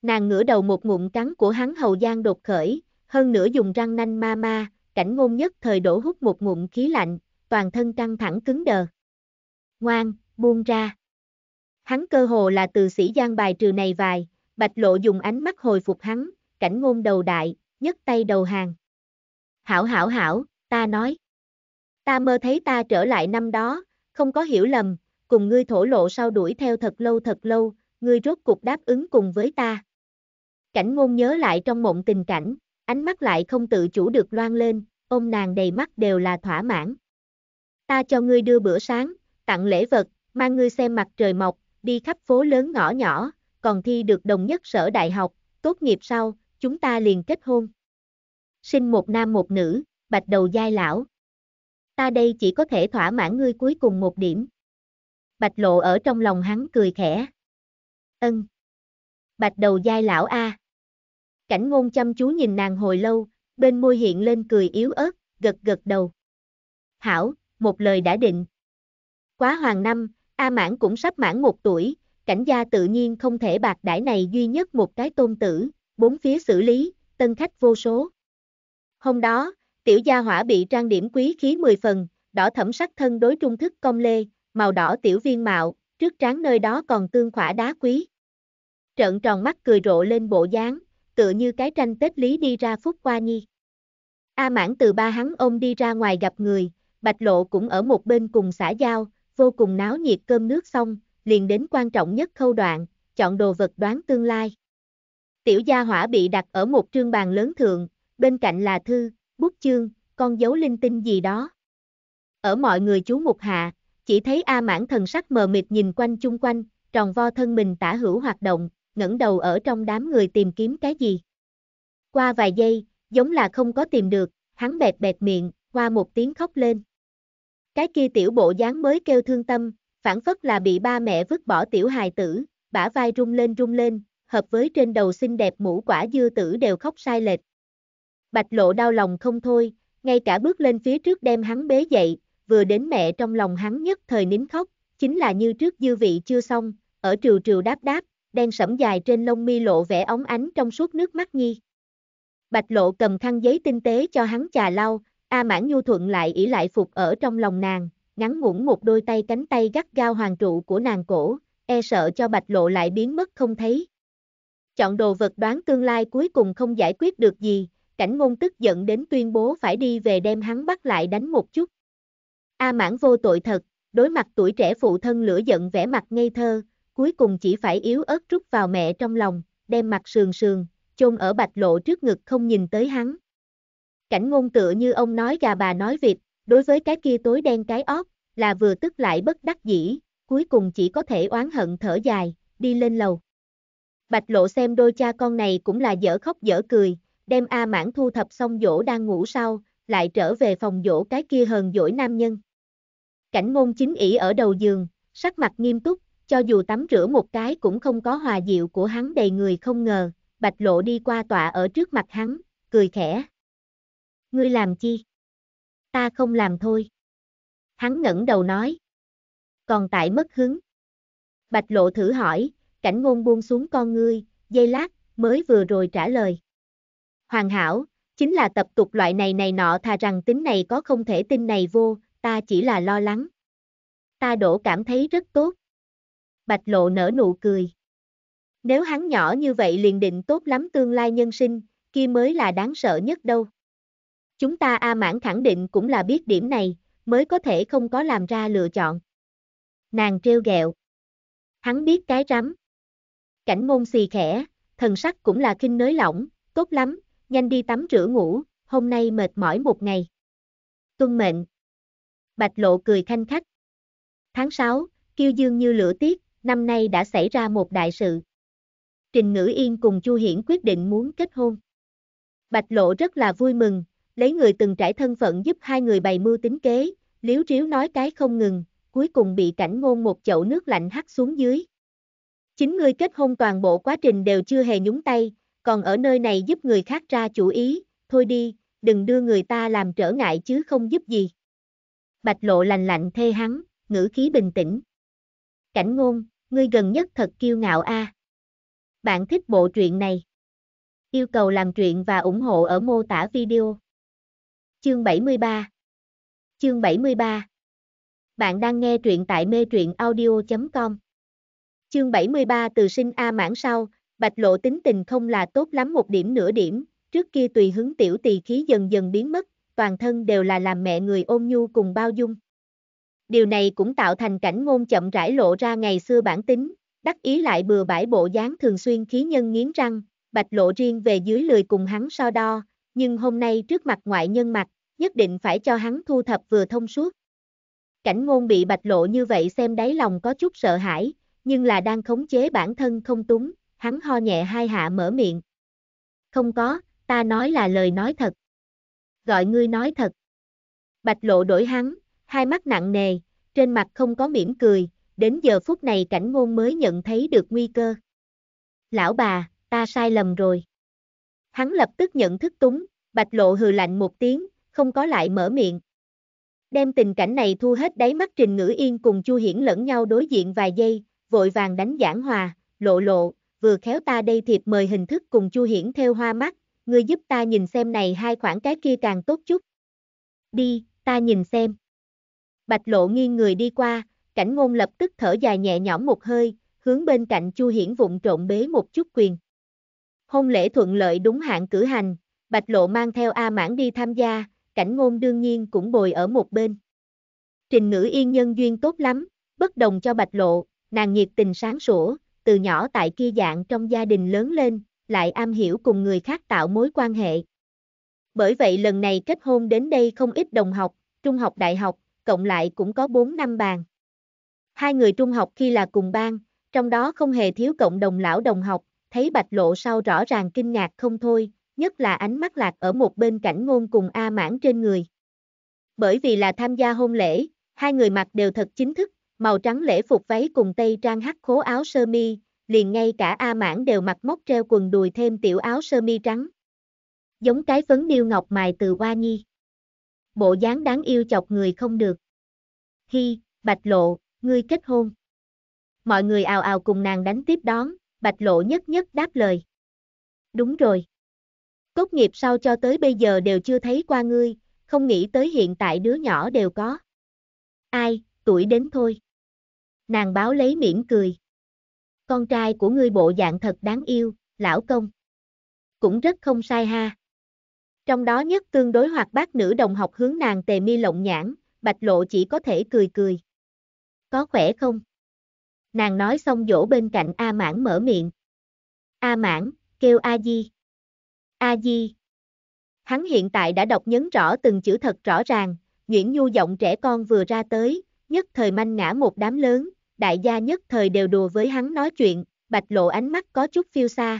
Nàng ngửa đầu một ngụm trắng của hắn hầu gian đột khởi, hơn nữa dùng răng nanh ma ma, cảnh ngôn nhất thời đổ hút một ngụm khí lạnh, toàn thân căng thẳng cứng đờ. Ngoan, buông ra. Hắn cơ hồ là từ sĩ gian bài trừ này vài, bạch lộ dùng ánh mắt hồi phục hắn, cảnh ngôn đầu đại, nhấc tay đầu hàng. Hảo hảo hảo, ta nói. Ta mơ thấy ta trở lại năm đó, không có hiểu lầm, cùng ngươi thổ lộ sau đuổi theo thật lâu thật lâu, ngươi rốt cuộc đáp ứng cùng với ta. Cảnh ngôn nhớ lại trong mộng tình cảnh, ánh mắt lại không tự chủ được loan lên, ôm nàng đầy mắt đều là thỏa mãn. Ta cho ngươi đưa bữa sáng, tặng lễ vật, mang ngươi xem mặt trời mọc, đi khắp phố lớn ngõ nhỏ, còn thi được đồng nhất sở đại học, tốt nghiệp sau, chúng ta liền kết hôn. Sinh một nam một nữ, bạch đầu giai lão, ta đây chỉ có thể thỏa mãn ngươi cuối cùng một điểm. Bạch lộ ở trong lòng hắn cười khẽ. Ân. Bạch đầu dai lão A. Cảnh ngôn chăm chú nhìn nàng hồi lâu, bên môi hiện lên cười yếu ớt, gật gật đầu. Hảo, một lời đã định. Quá hoàng năm, A mãn cũng sắp mãn một tuổi, cảnh gia tự nhiên không thể bạc đãi này duy nhất một cái tôn tử, bốn phía xử lý, tân khách vô số. Hôm đó, tiểu gia hỏa bị trang điểm quý khí 10 phần, đỏ thẩm sắc thân đối trung thức công lê, màu đỏ tiểu viên mạo, trước trán nơi đó còn tương khỏa đá quý. trận tròn mắt cười rộ lên bộ dáng, tựa như cái tranh Tết Lý đi ra phút qua nhi. A mãn từ ba hắn ôm đi ra ngoài gặp người, bạch lộ cũng ở một bên cùng xã giao, vô cùng náo nhiệt cơm nước xong, liền đến quan trọng nhất khâu đoạn, chọn đồ vật đoán tương lai. Tiểu gia hỏa bị đặt ở một trương bàn lớn thượng, bên cạnh là thư, bút chương, con dấu linh tinh gì đó. Ở mọi người chú mục hạ, chỉ thấy A mãn thần sắc mờ mịt nhìn quanh chung quanh, tròn vo thân mình tả hữu hoạt động, ngẩng đầu ở trong đám người tìm kiếm cái gì. Qua vài giây, giống là không có tìm được, hắn bẹt bẹt miệng, qua một tiếng khóc lên. Cái kia tiểu bộ dáng mới kêu thương tâm, phản phất là bị ba mẹ vứt bỏ tiểu hài tử, bả vai rung lên rung lên, hợp với trên đầu xinh đẹp mũ quả dưa tử đều khóc sai lệch, Bạch lộ đau lòng không thôi, ngay cả bước lên phía trước đem hắn bế dậy, vừa đến mẹ trong lòng hắn nhất thời nín khóc, chính là như trước dư vị chưa xong, ở trừ trừ đáp đáp, đen sẫm dài trên lông mi lộ vẻ óng ánh trong suốt nước mắt nhi. Bạch lộ cầm khăn giấy tinh tế cho hắn trà lau, A mãn nhu thuận lại ỉ lại phục ở trong lòng nàng, ngắn ngủn một đôi tay cánh tay gắt gao hoàng trụ của nàng cổ, e sợ cho bạch lộ lại biến mất không thấy. Chọn đồ vật đoán tương lai cuối cùng không giải quyết được gì, cảnh ngôn tức giận đến tuyên bố phải đi về đem hắn bắt lại đánh một chút. A mãn vô tội thật, đối mặt tuổi trẻ phụ thân lửa giận vẻ mặt ngây thơ, cuối cùng chỉ phải yếu ớt rút vào mẹ trong lòng, đem mặt sườn sườn, chôn ở bạch lộ trước ngực không nhìn tới hắn. Cảnh ngôn tựa như ông nói gà bà nói vịt, đối với cái kia tối đen cái óc, là vừa tức lại bất đắc dĩ, cuối cùng chỉ có thể oán hận thở dài, đi lên lầu. Bạch lộ xem đôi cha con này cũng là dở khóc dở cười, đem A mãn thu thập xong dỗ đang ngủ sau, lại trở về phòng dỗ cái kia hờn dỗi nam nhân. Cảnh ngôn chính ỷ ở đầu giường, sắc mặt nghiêm túc, cho dù tắm rửa một cái cũng không có hòa dịu của hắn đầy người không ngờ, bạch lộ đi qua tọa ở trước mặt hắn, cười khẽ. Ngươi làm chi? Ta không làm thôi. Hắn ngẩng đầu nói. Còn tại mất hứng. Bạch lộ thử hỏi, cảnh ngôn buông xuống con ngươi, dây lát, mới vừa rồi trả lời hoàn hảo, chính là tập tục loại này này nọ thà rằng tính này có không thể tin này vô, ta chỉ là lo lắng. Ta đổ cảm thấy rất tốt. Bạch lộ nở nụ cười. Nếu hắn nhỏ như vậy liền định tốt lắm tương lai nhân sinh, kia mới là đáng sợ nhất đâu. Chúng ta A mãn khẳng định cũng là biết điểm này, mới có thể không có làm ra lựa chọn. Nàng treo gẹo. Hắn biết cái rắm. Cảnh ngôn xì khẽ, thần sắc cũng là kinh nới lỏng, tốt lắm, nhanh đi tắm rửa ngủ, hôm nay mệt mỏi một ngày. Tuân mệnh. Bạch lộ cười khanh khách. Tháng 6, kiêu dương như lửa tiết, năm nay đã xảy ra một đại sự. Trình Ngữ Yên cùng Chu Hiển quyết định muốn kết hôn. Bạch lộ rất là vui mừng, lấy người từng trải thân phận giúp hai người bày mưu tính kế, liếu triếu nói cái không ngừng, cuối cùng bị cảnh ngôn một chậu nước lạnh hắt xuống dưới. Chính người kết hôn toàn bộ quá trình đều chưa hề nhúng tay, còn ở nơi này giúp người khác ra chủ ý, thôi đi, đừng đưa người ta làm trở ngại chứ không giúp gì. Bạch lộ lành lạnh thê hắn, ngữ khí bình tĩnh. Cảnh ngôn, ngươi gần nhất thật kiêu ngạo a. À. Bạn thích bộ truyện này. Yêu cầu làm truyện và ủng hộ ở mô tả video. Chương 73 Chương 73 Bạn đang nghe truyện tại mê truyện audio.com Chương 73 từ sinh A mãn sau, Bạch lộ tính tình không là tốt lắm một điểm nửa điểm, trước kia tùy hứng tiểu tỳ khí dần dần biến mất, toàn thân đều là làm mẹ người ôm nhu cùng bao dung. Điều này cũng tạo thành cảnh ngôn chậm rãi lộ ra ngày xưa bản tính, đắc ý lại bừa bãi bộ dáng thường xuyên khí nhân nghiến răng, bạch lộ riêng về dưới lười cùng hắn so đo, nhưng hôm nay trước mặt ngoại nhân mặt, nhất định phải cho hắn thu thập vừa thông suốt. Cảnh ngôn bị bạch lộ như vậy xem đáy lòng có chút sợ hãi, nhưng là đang khống chế bản thân không túng, hắn ho nhẹ hai hạ mở miệng. Không có, ta nói là lời nói thật. Gọi ngươi nói thật. Bạch lộ đổi hắn, hai mắt nặng nề, trên mặt không có mỉm cười, đến giờ phút này cảnh ngôn mới nhận thấy được nguy cơ. Lão bà, ta sai lầm rồi. Hắn lập tức nhận thức túng, bạch lộ hừ lạnh một tiếng, không có lại mở miệng. Đem tình cảnh này thu hết đáy mắt Trình Ngữ Yên cùng Chu Hiển lẫn nhau đối diện vài giây, vội vàng đánh giảng hòa, lộ lộ, vừa khéo ta đây thiệp mời hình thức cùng Chu Hiển theo hoa mắt, ngươi giúp ta nhìn xem này hai khoảng cái kia càng tốt chút. Đi, ta nhìn xem. Bạch lộ nghiêng người đi qua, cảnh ngôn lập tức thở dài nhẹ nhõm một hơi, hướng bên cạnh Chu Hiển vụng trộn bế một chút quyền. Hôn lễ thuận lợi đúng hạn cử hành, Bạch lộ mang theo A mãn đi tham gia, cảnh ngôn đương nhiên cũng bồi ở một bên. Trình ngữ yên nhân duyên tốt lắm, bất đồng cho Bạch lộ, nàng nhiệt tình sáng sủa, từ nhỏ tại kia dạng trong gia đình lớn lên, lại am hiểu cùng người khác tạo mối quan hệ. Bởi vậy lần này kết hôn đến đây không ít đồng học, trung học đại học, cộng lại cũng có 4 năm bàn. Hai người trung học khi là cùng bang, trong đó không hề thiếu cộng đồng lão đồng học, thấy bạch lộ sau rõ ràng kinh ngạc không thôi, nhất là ánh mắt lạc ở một bên cảnh ngôn cùng A mãn trên người. Bởi vì là tham gia hôn lễ, hai người mặc đều thật chính thức, màu trắng lễ phục váy cùng tây trang hắc khố áo sơ mi, liền ngay cả A mãn đều mặc móc treo quần đùi thêm tiểu áo sơ mi trắng. Giống cái phấn điêu ngọc mài từ Hoa Nhi. Bộ dáng đáng yêu chọc người không được. Hi, Bạch Lộ, ngươi kết hôn. Mọi người ào ào cùng nàng đánh tiếp đón, Bạch Lộ nhất nhất đáp lời. Đúng rồi. cốt nghiệp sau cho tới bây giờ đều chưa thấy qua ngươi, không nghĩ tới hiện tại đứa nhỏ đều có. Ai, tuổi đến thôi. Nàng báo lấy mỉm cười. Con trai của ngươi bộ dạng thật đáng yêu, lão công. Cũng rất không sai ha. Trong đó nhất tương đối hoạt bát nữ đồng học hướng nàng tề mi lộng nhãn, bạch lộ chỉ có thể cười cười. Có khỏe không? Nàng nói xong dỗ bên cạnh A mãn mở miệng. A mãn, kêu A Di. A Di. Hắn hiện tại đã đọc nhấn rõ từng chữ thật rõ ràng, Nguyễn Nhu giọng trẻ con vừa ra tới, nhất thời manh ngã một đám lớn, đại gia nhất thời đều đùa với hắn nói chuyện, bạch lộ ánh mắt có chút phiêu xa.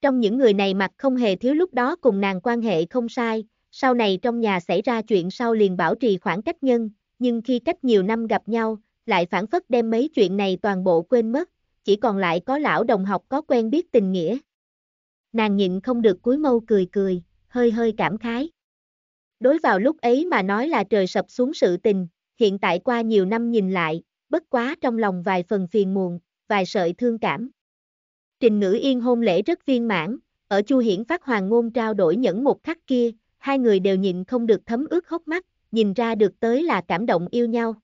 Trong những người này mặt không hề thiếu lúc đó cùng nàng quan hệ không sai, sau này trong nhà xảy ra chuyện sau liền bảo trì khoảng cách nhân, nhưng khi cách nhiều năm gặp nhau, lại phản phất đem mấy chuyện này toàn bộ quên mất, chỉ còn lại có lão đồng học có quen biết tình nghĩa. Nàng nhịn không được cúi mâu cười cười, hơi hơi cảm khái. Đối vào lúc ấy mà nói là trời sập xuống sự tình, hiện tại qua nhiều năm nhìn lại, bất quá trong lòng vài phần phiền muộn, vài sợi thương cảm. Trình ngữ yên hôn lễ rất viên mãn, ở Chu Hiển phát hoàng ngôn trao đổi nhẫn một khắc kia, hai người đều nhịn không được thấm ướt hốc mắt, nhìn ra được tới là cảm động yêu nhau.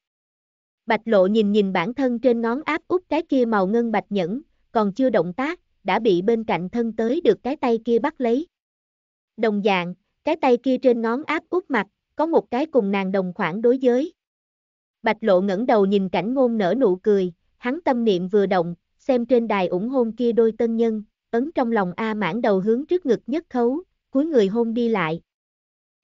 Bạch lộ nhìn nhìn bản thân trên ngón áp út cái kia màu ngân bạch nhẫn, còn chưa động tác, đã bị bên cạnh thân tới được cái tay kia bắt lấy. Đồng dạng, cái tay kia trên ngón áp út mặt, có một cái cùng nàng đồng khoảng đối giới. Bạch Lộ ngẩng đầu nhìn cảnh ngôn nở nụ cười, hắn tâm niệm vừa động, xem trên đài ủng hôn kia đôi tân nhân, ấn trong lòng A mãn đầu hướng trước ngực nhất khấu, cuối người hôn đi lại.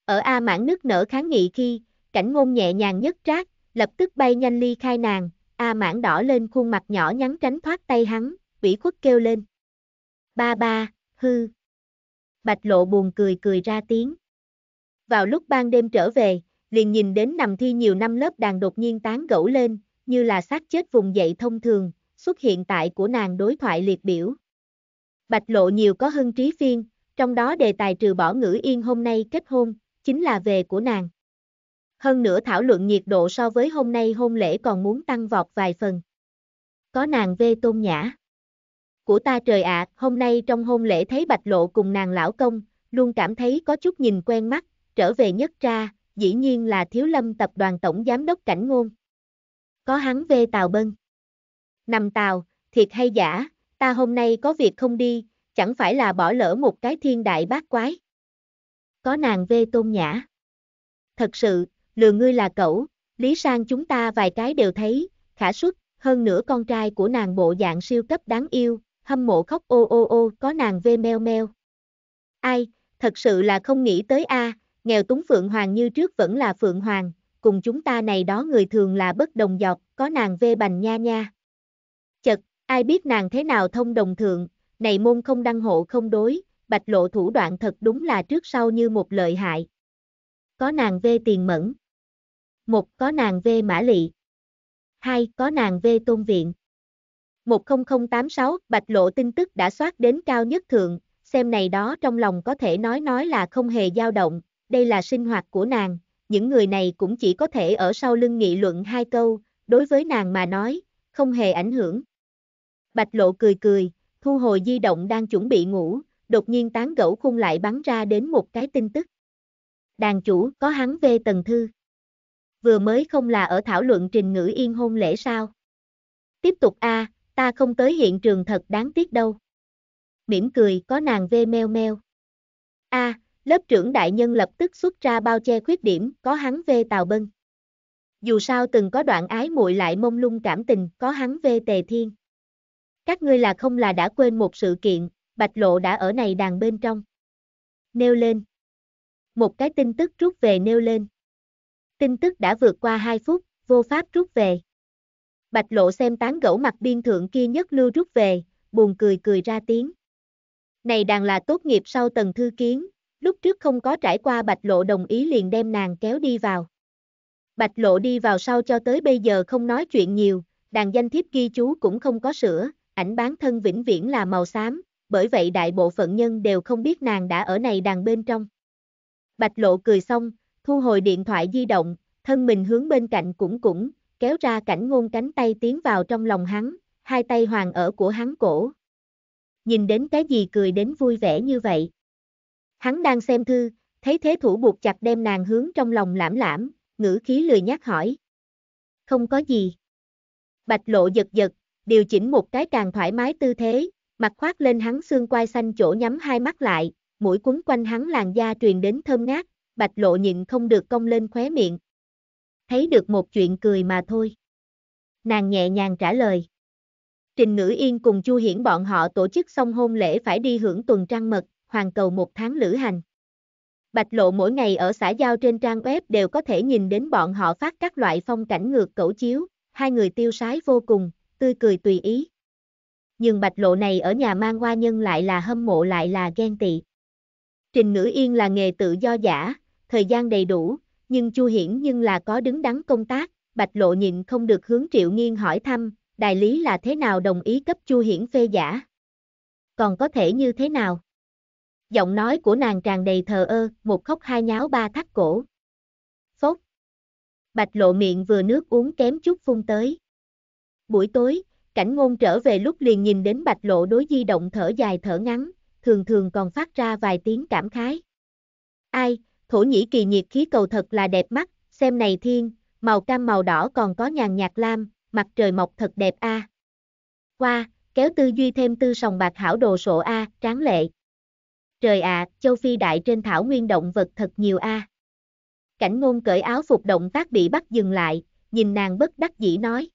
Ở A mãn nức nở kháng nghị khi, cảnh ngôn nhẹ nhàng nhất trát, lập tức bay nhanh ly khai nàng, A mãn đỏ lên khuôn mặt nhỏ nhắn tránh thoát tay hắn, vĩ khuất kêu lên. Ba ba, hư. Bạch lộ buồn cười cười ra tiếng. Vào lúc ban đêm trở về, liền nhìn đến nằm thi nhiều năm lớp đàn đột nhiên tán gẫu lên, như là xác chết vùng dậy thông thường, xuất hiện tại của nàng đối thoại liệt biểu. Bạch lộ nhiều có hưng trí phiên, trong đó đề tài trừ bỏ ngữ yên hôm nay kết hôn, chính là về của nàng. Hơn nữa thảo luận nhiệt độ so với hôm nay hôn lễ còn muốn tăng vọt vài phần. Có nàng vê tôn nhã. Của ta trời ạ, hôm nay trong hôn lễ thấy bạch lộ cùng nàng lão công, luôn cảm thấy có chút nhìn quen mắt, trở về nhất ra, dĩ nhiên là thiếu lâm tập đoàn tổng giám đốc cảnh ngôn. Có hắn về tàu Bân. Nằm tàu thiệt hay giả, ta hôm nay có việc không đi, chẳng phải là bỏ lỡ một cái thiên đại bát quái. Có nàng về tôn nhã. Thật sự, lừa ngươi là cậu, Lý Sang chúng ta vài cái đều thấy, khả suất, hơn nữa con trai của nàng bộ dạng siêu cấp đáng yêu, hâm mộ khóc ô ô ô có nàng về meo meo. Ai, thật sự là không nghĩ tới a à, nghèo túng Phượng Hoàng như trước vẫn là Phượng Hoàng, cùng chúng ta này đó người thường là bất đồng dọc, có nàng vê bành nha nha. Chật, ai biết nàng thế nào thông đồng thượng, này môn không đăng hộ không đối, bạch lộ thủ đoạn thật đúng là trước sau như một lợi hại. Có nàng vê tiền mẫn. Một, có nàng vê mã lị. Hai, có nàng vê tôn viện. 10086, bạch lộ tin tức đã soát đến cao nhất thượng, xem này đó trong lòng có thể nói nói là không hề dao động, đây là sinh hoạt của nàng, những người này cũng chỉ có thể ở sau lưng nghị luận hai câu, đối với nàng mà nói, không hề ảnh hưởng. Bạch lộ cười cười, thu hồi di động đang chuẩn bị ngủ, đột nhiên tán gẫu khung lại bắn ra đến một cái tin tức. Đàn chủ có hắn về tầng thư. Vừa mới không là ở thảo luận trình ngữ yên hôn lễ sao. Tiếp tục a, à, ta không tới hiện trường thật đáng tiếc đâu. Mỉm cười có nàng vê meo meo. A, à, Lớp trưởng đại nhân lập tức xuất ra bao che khuyết điểm, có hắn về Tào Bân. Dù sao từng có đoạn ái muội lại mông lung cảm tình, có hắn về Tề Thiên. Các ngươi là không là đã quên một sự kiện, Bạch Lộ đã ở này đàn bên trong. Nêu lên. Một cái tin tức rút về nêu lên. Tin tức đã vượt qua 2 phút, vô pháp rút về. Bạch Lộ xem tán gẫu mặt biên thượng kia nhất lưu rút về, buồn cười cười ra tiếng. Này đàn là tốt nghiệp sau tầng thư kiến, lúc trước không có trải qua bạch lộ đồng ý liền đem nàng kéo đi vào. Bạch lộ đi vào sau cho tới bây giờ không nói chuyện nhiều, đàn danh thiếp ghi chú cũng không có sửa, ảnh bán thân vĩnh viễn là màu xám, bởi vậy đại bộ phận nhân đều không biết nàng đã ở này đàn bên trong. Bạch lộ cười xong, thu hồi điện thoại di động, thân mình hướng bên cạnh cũng cũng, kéo ra cảnh ngôn cánh tay tiến vào trong lòng hắn, hai tay hoàng ở của hắn cổ. Nhìn đến cái gì cười đến vui vẻ như vậy. Hắn đang xem thư, thấy thế thủ buộc chặt đem nàng hướng trong lòng lãm lãm, ngữ khí lười nhắc hỏi. Không có gì. Bạch lộ giật giật, điều chỉnh một cái càng thoải mái tư thế, mặt khoác lên hắn xương quai xanh chỗ nhắm hai mắt lại, mũi quấn quanh hắn làn da truyền đến thơm ngát, bạch lộ nhịn không được cong lên khóe miệng. Thấy được một chuyện cười mà thôi. Nàng nhẹ nhàng trả lời. Trình ngữ yên cùng chu hiển bọn họ tổ chức xong hôn lễ phải đi hưởng tuần trăng mật, hoàn cầu một tháng lữ hành. Bạch Lộ mỗi ngày ở xã giao trên trang web đều có thể nhìn đến bọn họ phát các loại phong cảnh ngược cẩu chiếu, hai người tiêu sái vô cùng, tươi cười tùy ý. Nhưng Bạch Lộ này ở nhà mang hoa nhân lại là hâm mộ lại là ghen tị. Trình ngữ yên là nghề tự do giả, thời gian đầy đủ, nhưng Chu Hiển nhưng là có đứng đắn công tác, Bạch Lộ nhịn không được hướng Triệu Nghiên hỏi thăm, đại lý là thế nào đồng ý cấp Chu Hiển phê giả? Còn có thể như thế nào? giọng nói của nàng tràn đầy thờ ơ, một khóc hai nháo ba thắt cổ. Phốt. Bạch lộ miệng vừa nước uống kém chút phun tới. Buổi tối, cảnh ngôn trở về lúc liền nhìn đến bạch lộ đối di động thở dài thở ngắn, thường thường còn phát ra vài tiếng cảm khái. Ai, Thổ Nhĩ Kỳ nhiệt khí cầu thật là đẹp mắt, xem này thiên, màu cam màu đỏ còn có nhàn nhạt lam, mặt trời mọc thật đẹp a. À. Qua, kéo tư duy thêm tư sòng bạc hảo đồ sổ a, tráng lệ. Trời ạ, à, châu Phi đại trên thảo nguyên động vật thật nhiều a. À. Cảnh ngôn cởi áo phục động tác bị bắt dừng lại, nhìn nàng bất đắc dĩ nói.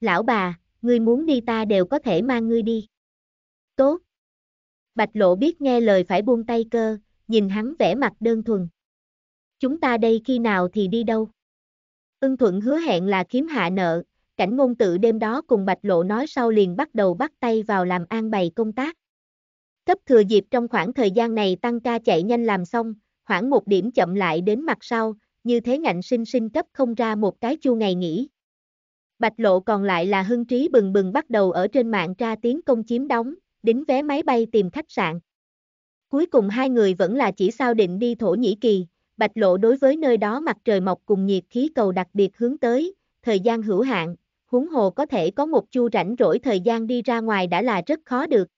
Lão bà, ngươi muốn đi ta đều có thể mang ngươi đi. Tốt. Bạch lộ biết nghe lời phải buông tay cơ, nhìn hắn vẻ mặt đơn thuần. Chúng ta đây khi nào thì đi đâu? Ưng thuận hứa hẹn là kiếm hạ nợ, cảnh ngôn tự đêm đó cùng bạch lộ nói sau liền bắt đầu bắt tay vào làm an bày công tác. Cấp thừa dịp trong khoảng thời gian này tăng ca chạy nhanh làm xong, khoảng một điểm chậm lại đến mặt sau, như thế ngạnh sinh sinh cấp không ra một cái chu ngày nghỉ. Bạch lộ còn lại là hưng trí bừng bừng bắt đầu ở trên mạng tra tiếng công chiếm đóng, đính vé máy bay tìm khách sạn. Cuối cùng hai người vẫn là chỉ sao định đi Thổ Nhĩ Kỳ, bạch lộ đối với nơi đó mặt trời mọc cùng nhiệt khí cầu đặc biệt hướng tới, thời gian hữu hạn, huống hồ có thể có một chu rảnh rỗi thời gian đi ra ngoài đã là rất khó được.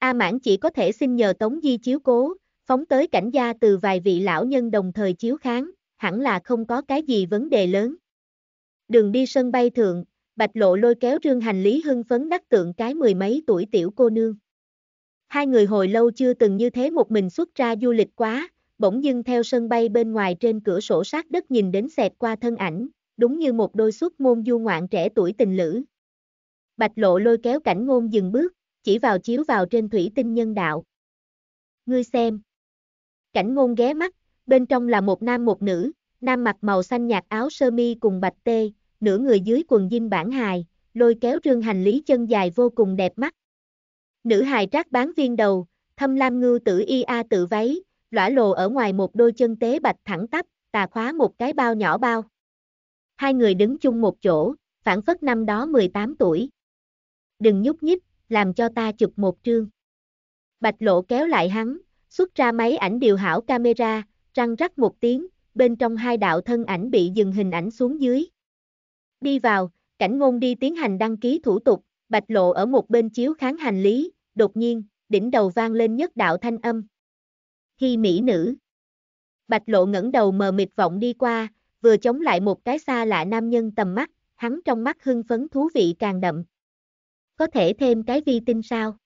A Mãn chỉ có thể xin nhờ Tống Di chiếu cố, phóng tới cảnh gia từ vài vị lão nhân đồng thời chiếu kháng, hẳn là không có cái gì vấn đề lớn. Đường đi sân bay thượng, Bạch Lộ lôi kéo Trương Hành Lý hưng phấn đắc tượng cái mười mấy tuổi tiểu cô nương. Hai người hồi lâu chưa từng như thế một mình xuất ra du lịch quá, bỗng dưng theo sân bay bên ngoài trên cửa sổ sát đất nhìn đến xẹt qua thân ảnh, đúng như một đôi xuất môn du ngoạn trẻ tuổi tình lữ. Bạch Lộ lôi kéo cảnh ngôn dừng bước, chỉ vào chiếu vào trên thủy tinh nhân đạo. Ngươi xem. Cảnh ngôn ghé mắt, bên trong là một nam một nữ, nam mặc màu xanh nhạt áo sơ mi cùng bạch tê, nửa người dưới quần dinh bản hài, lôi kéo trương hành lý chân dài vô cùng đẹp mắt. Nữ hài trác bán viên đầu, thâm lam ngư tử y a tự váy, lõa lồ ở ngoài một đôi chân tế bạch thẳng tắp, tà khóa một cái bao nhỏ bao. Hai người đứng chung một chỗ, phản phất năm đó 18 tuổi. Đừng nhúc nhích, làm cho ta chụp một trương. Bạch lộ kéo lại hắn, xuất ra máy ảnh điều hảo camera, răng rắc một tiếng, bên trong hai đạo thân ảnh bị dừng hình ảnh xuống dưới. Đi vào, cảnh ngôn đi tiến hành đăng ký thủ tục, bạch lộ ở một bên chiếu kháng hành lý, đột nhiên, đỉnh đầu vang lên nhất đạo thanh âm. Hi mỹ nữ. Bạch lộ ngẩng đầu mờ mịt vọng đi qua, vừa chống lại một cái xa lạ nam nhân tầm mắt, hắn trong mắt hưng phấn thú vị càng đậm có thể thêm cái vi tinh sao?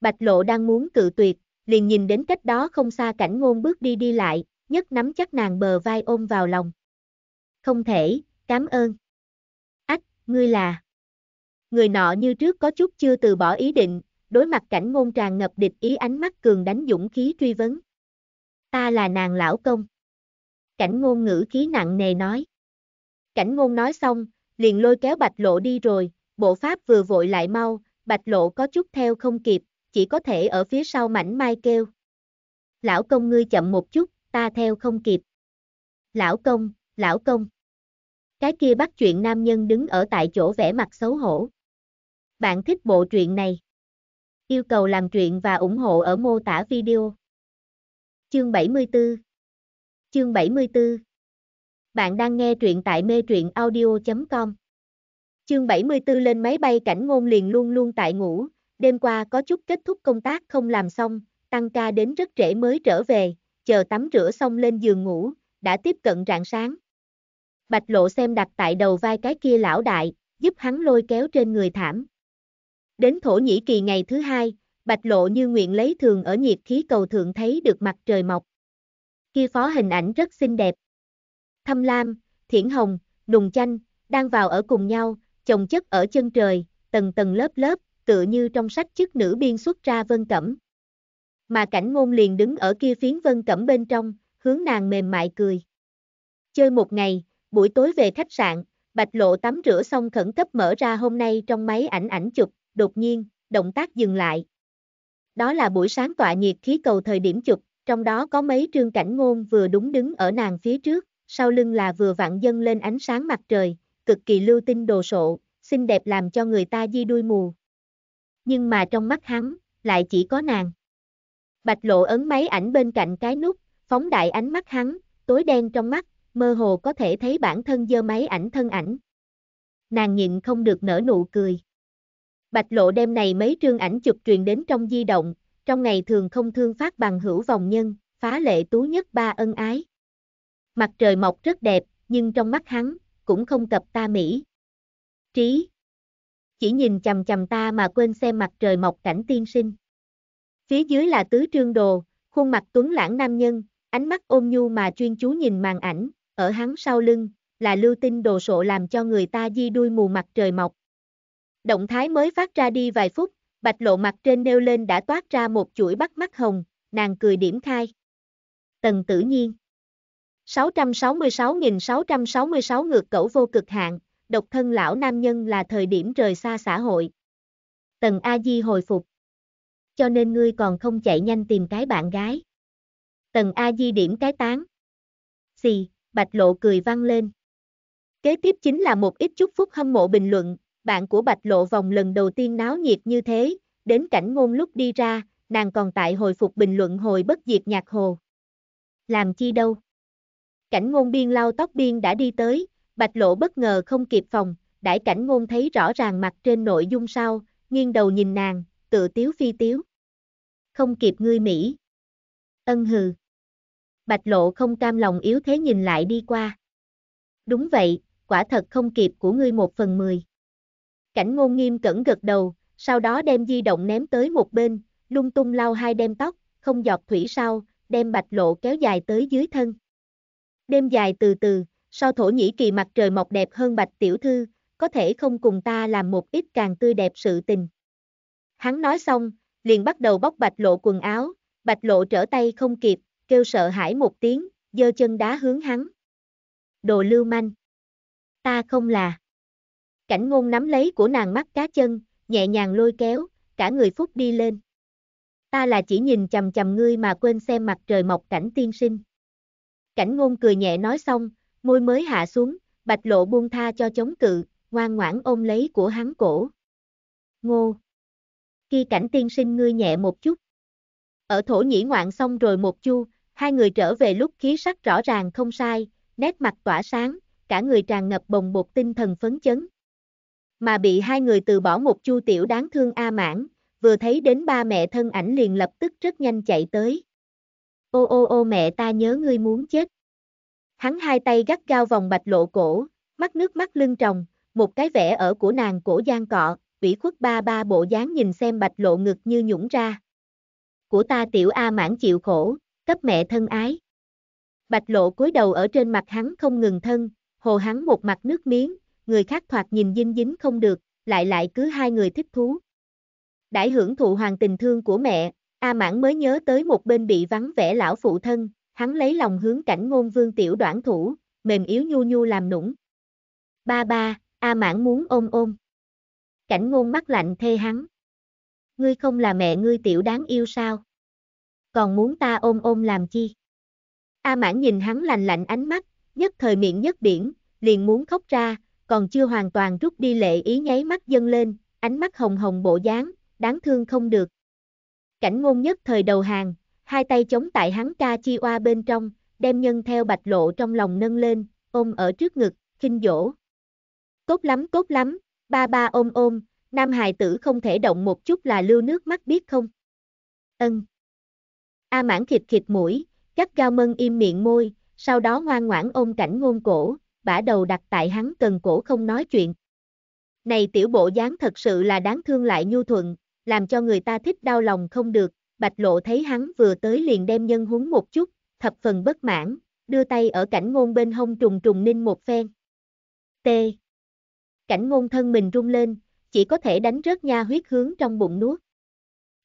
Bạch lộ đang muốn cự tuyệt, liền nhìn đến cách đó không xa cảnh ngôn bước đi đi lại, nhất nắm chắc nàng bờ vai ôm vào lòng. Không thể, cảm ơn. Ách, ngươi là. Người nọ như trước có chút chưa từ bỏ ý định, đối mặt cảnh ngôn tràn ngập địch ý ánh mắt cường đánh dũng khí truy vấn. Ta là nàng lão công. Cảnh ngôn ngữ khí nặng nề nói. Cảnh ngôn nói xong, liền lôi kéo bạch lộ đi rồi, bộ pháp vừa vội lại mau, bạch lộ có chút theo không kịp, chỉ có thể ở phía sau mảnh mai kêu. Lão công ngươi chậm một chút, ta theo không kịp. Lão công, lão công. Cái kia bắt chuyện nam nhân đứng ở tại chỗ vẻ mặt xấu hổ. Bạn thích bộ truyện này. Yêu cầu làm truyện và ủng hộ ở mô tả video. Chương 74 Chương 74 Bạn đang nghe truyện tại mê truyện audio.com Chương 74 lên máy bay cảnh ngôn liền luôn luôn tại ngủ, đêm qua có chút kết thúc công tác không làm xong, tăng ca đến rất trễ mới trở về, chờ tắm rửa xong lên giường ngủ, đã tiếp cận rạng sáng. Bạch lộ xem đặt tại đầu vai cái kia lão đại, giúp hắn lôi kéo trên người thảm. Đến Thổ Nhĩ Kỳ ngày thứ hai, Bạch lộ như nguyện lấy thường ở nhiệt khí cầu thượng thấy được mặt trời mọc. Kia phó hình ảnh rất xinh đẹp. Thâm lam, thiển hồng, nùng chanh, đang vào ở cùng nhau, chồng chất ở chân trời, tầng tầng lớp lớp, tựa như trong sách chức nữ biên xuất ra vân cẩm. Mà cảnh ngôn liền đứng ở kia phiến vân cẩm bên trong, hướng nàng mềm mại cười. Chơi một ngày, buổi tối về khách sạn, bạch lộ tắm rửa xong khẩn cấp mở ra hôm nay trong máy ảnh ảnh chụp, đột nhiên, động tác dừng lại. Đó là buổi sáng tọa nhiệt khí cầu thời điểm chụp, trong đó có mấy trương cảnh ngôn vừa đúng đứng ở nàng phía trước, sau lưng là vừa vặn dâng lên ánh sáng mặt trời, cực kỳ lưu tinh đồ sộ, xinh đẹp làm cho người ta di đuôi mù. Nhưng mà trong mắt hắn, lại chỉ có nàng. Bạch lộ ấn máy ảnh bên cạnh cái nút, phóng đại ánh mắt hắn, tối đen trong mắt, mơ hồ có thể thấy bản thân dơ máy ảnh thân ảnh. Nàng nhịn không được nở nụ cười. Bạch lộ đêm này mấy trương ảnh chụp truyền đến trong di động, trong ngày thường không thương phát bằng hữu vòng nhân, phá lệ tú nhất ba ân ái. Mặt trời mọc rất đẹp, nhưng trong mắt hắn, cũng không cập ta Mỹ. Trí. Chỉ nhìn chầm chầm ta mà quên xem mặt trời mọc cảnh tiên sinh. Phía dưới là tứ trương đồ, khuôn mặt tuấn lãng nam nhân, ánh mắt ôm nhu mà chuyên chú nhìn màn ảnh, ở hắn sau lưng, là lưu tinh đồ sộ làm cho người ta di đuôi mù mặt trời mọc. Động thái mới phát ra đi vài phút, bạch lộ mặt trên nêu lên đã toát ra một chuỗi bắt mắt hồng, nàng cười điểm khai. Tần tử nhiên. 666.666 ngược cẩu vô cực hạn, độc thân lão nam nhân là thời điểm rời xa xã hội. Tần A Di hồi phục. Cho nên ngươi còn không chạy nhanh tìm cái bạn gái. Tần A Di điểm cái tán. Xì, bạch lộ cười vang lên. Kế tiếp chính là một ít chúc phúc hâm mộ bình luận, bạn của bạch lộ vòng lần đầu tiên náo nhiệt như thế, đến cảnh ngôn lúc đi ra, nàng còn tại hồi phục bình luận hồi bất diệt nhạc hồ. Làm chi đâu? Cảnh ngôn biên lau tóc biên đã đi tới, bạch lộ bất ngờ không kịp phòng, đại cảnh ngôn thấy rõ ràng mặt trên nội dung sau, nghiêng đầu nhìn nàng, tự tiếu phi tiếu. Không kịp ngươi Mỹ. Ân hừ. Bạch lộ không cam lòng yếu thế nhìn lại đi qua. Đúng vậy, quả thật không kịp của ngươi một phần mười. Cảnh ngôn nghiêm cẩn gật đầu, sau đó đem di động ném tới một bên, lung tung lau hai đem tóc, không giọt thủy sau, đem bạch lộ kéo dài tới dưới thân đêm dài từ từ, sau Thổ Nhĩ Kỳ mặt trời mọc đẹp hơn Bạch Tiểu Thư, có thể không cùng ta làm một ít càng tươi đẹp sự tình. Hắn nói xong, liền bắt đầu bóc Bạch Lộ quần áo, Bạch Lộ trở tay không kịp, kêu sợ hãi một tiếng, giơ chân đá hướng hắn. Đồ lưu manh. Ta không là. Cảnh ngôn nắm lấy của nàng mắt cá chân, nhẹ nhàng lôi kéo, cả người phúc đi lên. Ta là chỉ nhìn chầm chầm ngươi mà quên xem mặt trời mọc cảnh tiên sinh. Cảnh ngôn cười nhẹ nói xong, môi mới hạ xuống, bạch lộ buông tha cho chống cự, ngoan ngoãn ôm lấy của hắn cổ. Ngô! Khi cảnh tiên sinh ngươi nhẹ một chút. Ở thổ nhĩ ngoạn xong rồi một chu, hai người trở về lúc khí sắc rõ ràng không sai, nét mặt tỏa sáng, cả người tràn ngập bồng bột tinh thần phấn chấn. Mà bị hai người từ bỏ một chu tiểu đáng thương A mãn, vừa thấy đến ba mẹ thân ảnh liền lập tức rất nhanh chạy tới. Ô ô ô mẹ ta nhớ ngươi muốn chết. Hắn hai tay gắt gao vòng bạch lộ cổ, mắt nước mắt lưng tròng, một cái vẻ ở của nàng cổ gian cọ, ủy khuất ba ba bộ dáng nhìn xem bạch lộ ngực như nhũng ra. Của ta tiểu A mãn chịu khổ, cấp mẹ thân ái. Bạch lộ cúi đầu ở trên mặt hắn không ngừng thân, hồ hắn một mặt nước miếng, người khác thoạt nhìn dinh dính không được, lại lại cứ hai người thích thú. Đãi hưởng thụ hoàng tình thương của mẹ, A mãn mới nhớ tới một bên bị vắng vẻ lão phụ thân, hắn lấy lòng hướng cảnh ngôn vương tiểu đoạn thủ, mềm yếu nhu nhu làm nũng. Ba ba, A mãn muốn ôm ôm. Cảnh ngôn mắt lạnh thê hắn. Ngươi không là mẹ ngươi tiểu đáng yêu sao? Còn muốn ta ôm ôm làm chi? A mãn nhìn hắn lành lạnh ánh mắt, nhất thời miệng nhất biển, liền muốn khóc ra, còn chưa hoàn toàn rút đi lệ ý nháy mắt dâng lên, ánh mắt hồng hồng bộ dáng, đáng thương không được, Cảnh ngôn nhất thời đầu hàng, hai tay chống tại hắn ca chi oa bên trong, đem nhân theo bạch lộ trong lòng nâng lên, ôm ở trước ngực, khinh dỗ. Cốt lắm cốt lắm, ba ba ôm ôm, nam hài tử không thể động một chút là lưu nước mắt biết không? Ân. A mãn khịt khịt mũi, cắt gao mân im miệng môi, sau đó ngoan ngoãn ôm cảnh ngôn cổ, bả đầu đặt tại hắn cần cổ không nói chuyện. Này tiểu bộ dáng thật sự là đáng thương lại nhu thuận, làm cho người ta thích đau lòng không được, bạch lộ thấy hắn vừa tới liền đem nhân huống một chút, thập phần bất mãn, đưa tay ở cảnh ngôn bên hông trùng trùng ninh một phen. T. Cảnh ngôn thân mình rung lên, chỉ có thể đánh rớt nha huyết hướng trong bụng nuốt.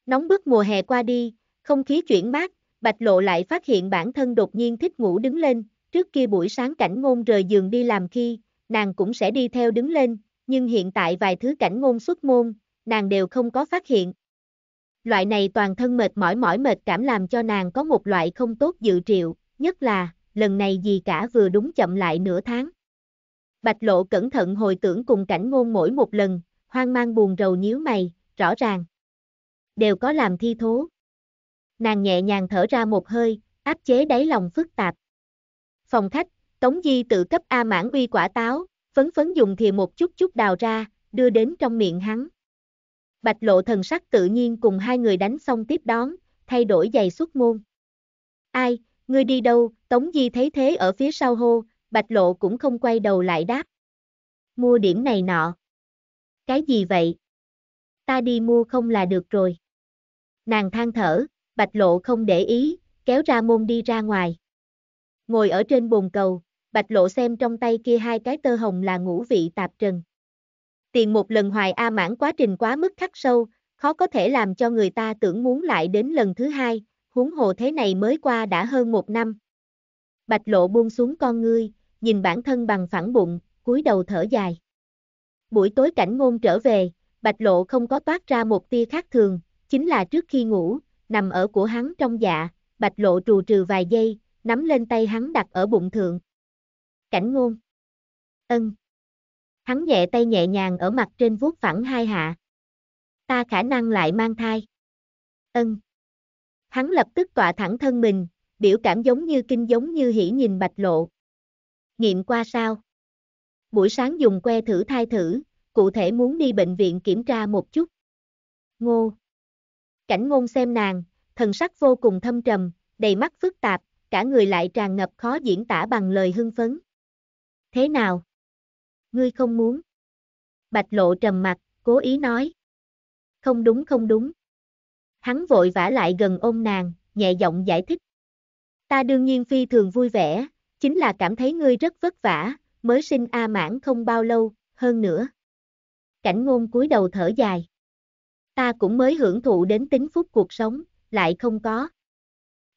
Nóng bức mùa hè qua đi, không khí chuyển mát, bạch lộ lại phát hiện bản thân đột nhiên thích ngủ đứng lên, trước kia buổi sáng cảnh ngôn rời giường đi làm khi, nàng cũng sẽ đi theo đứng lên, nhưng hiện tại vài thứ cảnh ngôn xuất môn, nàng đều không có phát hiện. Loại này toàn thân mệt mỏi mỏi mệt cảm làm cho nàng có một loại không tốt dự triệu, nhất là, lần này gì cả vừa đúng chậm lại nửa tháng. Bạch lộ cẩn thận hồi tưởng cùng cảnh ngôn mỗi một lần, hoang mang buồn rầu nhíu mày, rõ ràng. Đều có làm thi thố. Nàng nhẹ nhàng thở ra một hơi, áp chế đáy lòng phức tạp. Phòng khách, Tống Di tự cấp A mãn uy quả táo, phấn phấn dùng thì một chút chút đào ra, đưa đến trong miệng hắn. Bạch lộ thần sắc tự nhiên cùng hai người đánh xong tiếp đón, thay đổi giày xuất môn. Ai, ngươi đi đâu, Tống Di thấy thế ở phía sau hô, bạch lộ cũng không quay đầu lại đáp. Mua điểm này nọ. Cái gì vậy? Ta đi mua không là được rồi. Nàng than thở, bạch lộ không để ý, kéo ra môn đi ra ngoài. Ngồi ở trên bồn cầu, bạch lộ xem trong tay kia hai cái tơ hồng là ngũ vị tạp trần tiền một lần hoài A mãn quá trình quá mức khắc sâu, khó có thể làm cho người ta tưởng muốn lại đến lần thứ hai, huống hồ thế này mới qua đã hơn một năm. Bạch lộ buông xuống con ngươi, nhìn bản thân bằng phẳng bụng, cúi đầu thở dài. Buổi tối cảnh ngôn trở về, bạch lộ không có toát ra một tia khác thường, chính là trước khi ngủ, nằm ở của hắn trong dạ, bạch lộ trù trừ vài giây, nắm lên tay hắn đặt ở bụng thượng. Cảnh ngôn. Ân. Hắn nhẹ tay nhẹ nhàng ở mặt trên vuốt phẳng hai hạ. Ta khả năng lại mang thai. Ân. Hắn lập tức tọa thẳng thân mình, biểu cảm giống như kinh giống như hỉ nhìn bạch lộ. Nghiệm qua sao? Buổi sáng dùng que thử thai thử, cụ thể muốn đi bệnh viện kiểm tra một chút. Ngô. Cảnh ngôn xem nàng, thần sắc vô cùng thâm trầm, đầy mắt phức tạp, cả người lại tràn ngập khó diễn tả bằng lời hưng phấn. Thế nào? ngươi không muốn. Bạch lộ trầm mặt, cố ý nói. Không đúng không đúng. Hắn vội vã lại gần ôm nàng, nhẹ giọng giải thích. Ta đương nhiên phi thường vui vẻ, chính là cảm thấy ngươi rất vất vả, mới sinh A mãn không bao lâu, hơn nữa. Cảnh ngôn cúi đầu thở dài. Ta cũng mới hưởng thụ đến tính phúc cuộc sống, lại không có.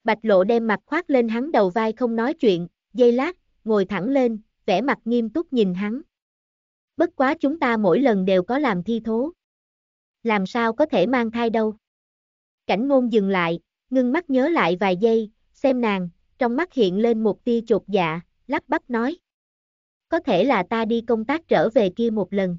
Bạch lộ đem mặt khoác lên hắn đầu vai không nói chuyện, dây lát, ngồi thẳng lên, vẻ mặt nghiêm túc nhìn hắn bất quá chúng ta mỗi lần đều có làm thi thố. Làm sao có thể mang thai đâu. Cảnh ngôn dừng lại, ngưng mắt nhớ lại vài giây, xem nàng, trong mắt hiện lên một tia chột dạ, lắp bắp nói. Có thể là ta đi công tác trở về kia một lần.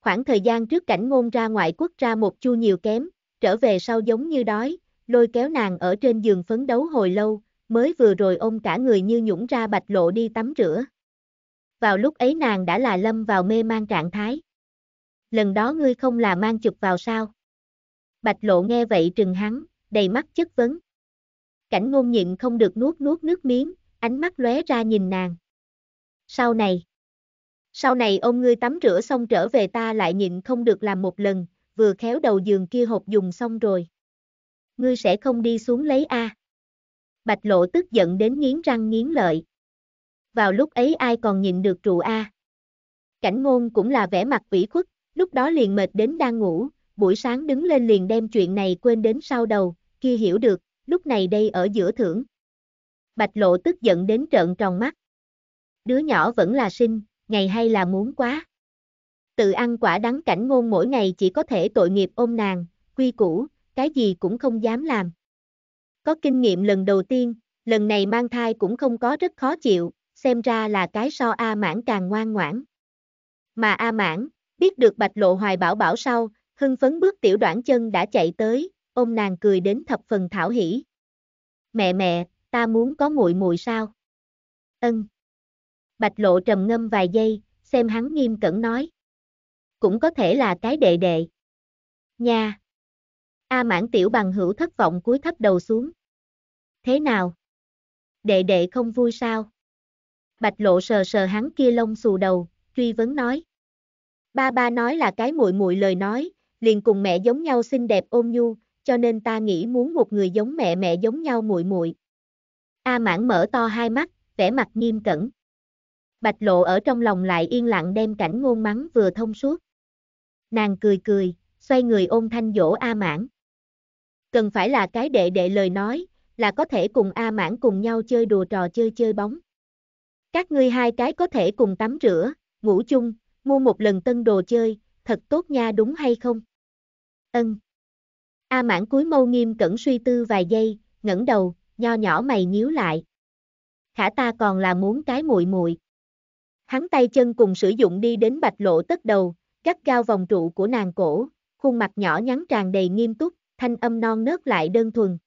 Khoảng thời gian trước cảnh ngôn ra ngoại quốc ra một chu nhiều kém, trở về sau giống như đói, lôi kéo nàng ở trên giường phấn đấu hồi lâu, mới vừa rồi ôm cả người như nhũng ra bạch lộ đi tắm rửa, vào lúc ấy nàng đã là lâm vào mê mang trạng thái. Lần đó ngươi không là mang chụp vào sao? Bạch lộ nghe vậy trừng hắn, đầy mắt chất vấn. Cảnh ngôn nhịn không được nuốt nuốt nước miếng, ánh mắt lóe ra nhìn nàng. Sau này, sau này ông ngươi tắm rửa xong trở về ta lại nhịn không được làm một lần, vừa khéo đầu giường kia hộp dùng xong rồi. Ngươi sẽ không đi xuống lấy a. Bạch lộ tức giận đến nghiến răng nghiến lợi vào lúc ấy ai còn nhìn được trụ A. Cảnh ngôn cũng là vẻ mặt vĩ khuất, lúc đó liền mệt đến đang ngủ, buổi sáng đứng lên liền đem chuyện này quên đến sau đầu, kia hiểu được, lúc này đây ở giữa thưởng. Bạch lộ tức giận đến trợn tròn mắt. Đứa nhỏ vẫn là sinh, ngày hay là muốn quá. Tự ăn quả đắng cảnh ngôn mỗi ngày chỉ có thể tội nghiệp ôm nàng, quy củ, cái gì cũng không dám làm. Có kinh nghiệm lần đầu tiên, lần này mang thai cũng không có rất khó chịu, xem ra là cái so A Mãn càng ngoan ngoãn. Mà A Mãn, biết được bạch lộ hoài bảo bảo sau, hưng phấn bước tiểu đoạn chân đã chạy tới, ôm nàng cười đến thập phần thảo hỷ. Mẹ mẹ, ta muốn có muội muội sao? Ân. Bạch lộ trầm ngâm vài giây, xem hắn nghiêm cẩn nói. Cũng có thể là cái đệ đệ. Nha. A mãn tiểu bằng hữu thất vọng cúi thấp đầu xuống. Thế nào? Đệ đệ không vui sao? Bạch Lộ sờ sờ hắn kia lông xù đầu, truy vấn nói. Ba ba nói là cái muội muội lời nói, liền cùng mẹ giống nhau xinh đẹp ôm nhu, cho nên ta nghĩ muốn một người giống mẹ mẹ giống nhau muội muội. A Mãn mở to hai mắt, vẻ mặt nghiêm cẩn. Bạch Lộ ở trong lòng lại yên lặng đem cảnh ngôn mắng vừa thông suốt. Nàng cười cười, xoay người ôm thanh dỗ A Mãn. Cần phải là cái đệ đệ lời nói, là có thể cùng A Mãn cùng nhau chơi đùa trò chơi chơi bóng. Các ngươi hai cái có thể cùng tắm rửa, ngủ chung, mua một lần tân đồ chơi, thật tốt nha đúng hay không? Ân. A mãn cuối mâu nghiêm cẩn suy tư vài giây, ngẩng đầu, nho nhỏ mày nhíu lại. Khả ta còn là muốn cái muội muội. Hắn tay chân cùng sử dụng đi đến bạch lộ tất đầu, gắt gao vòng trụ của nàng cổ, khuôn mặt nhỏ nhắn tràn đầy nghiêm túc, thanh âm non nớt lại đơn thuần.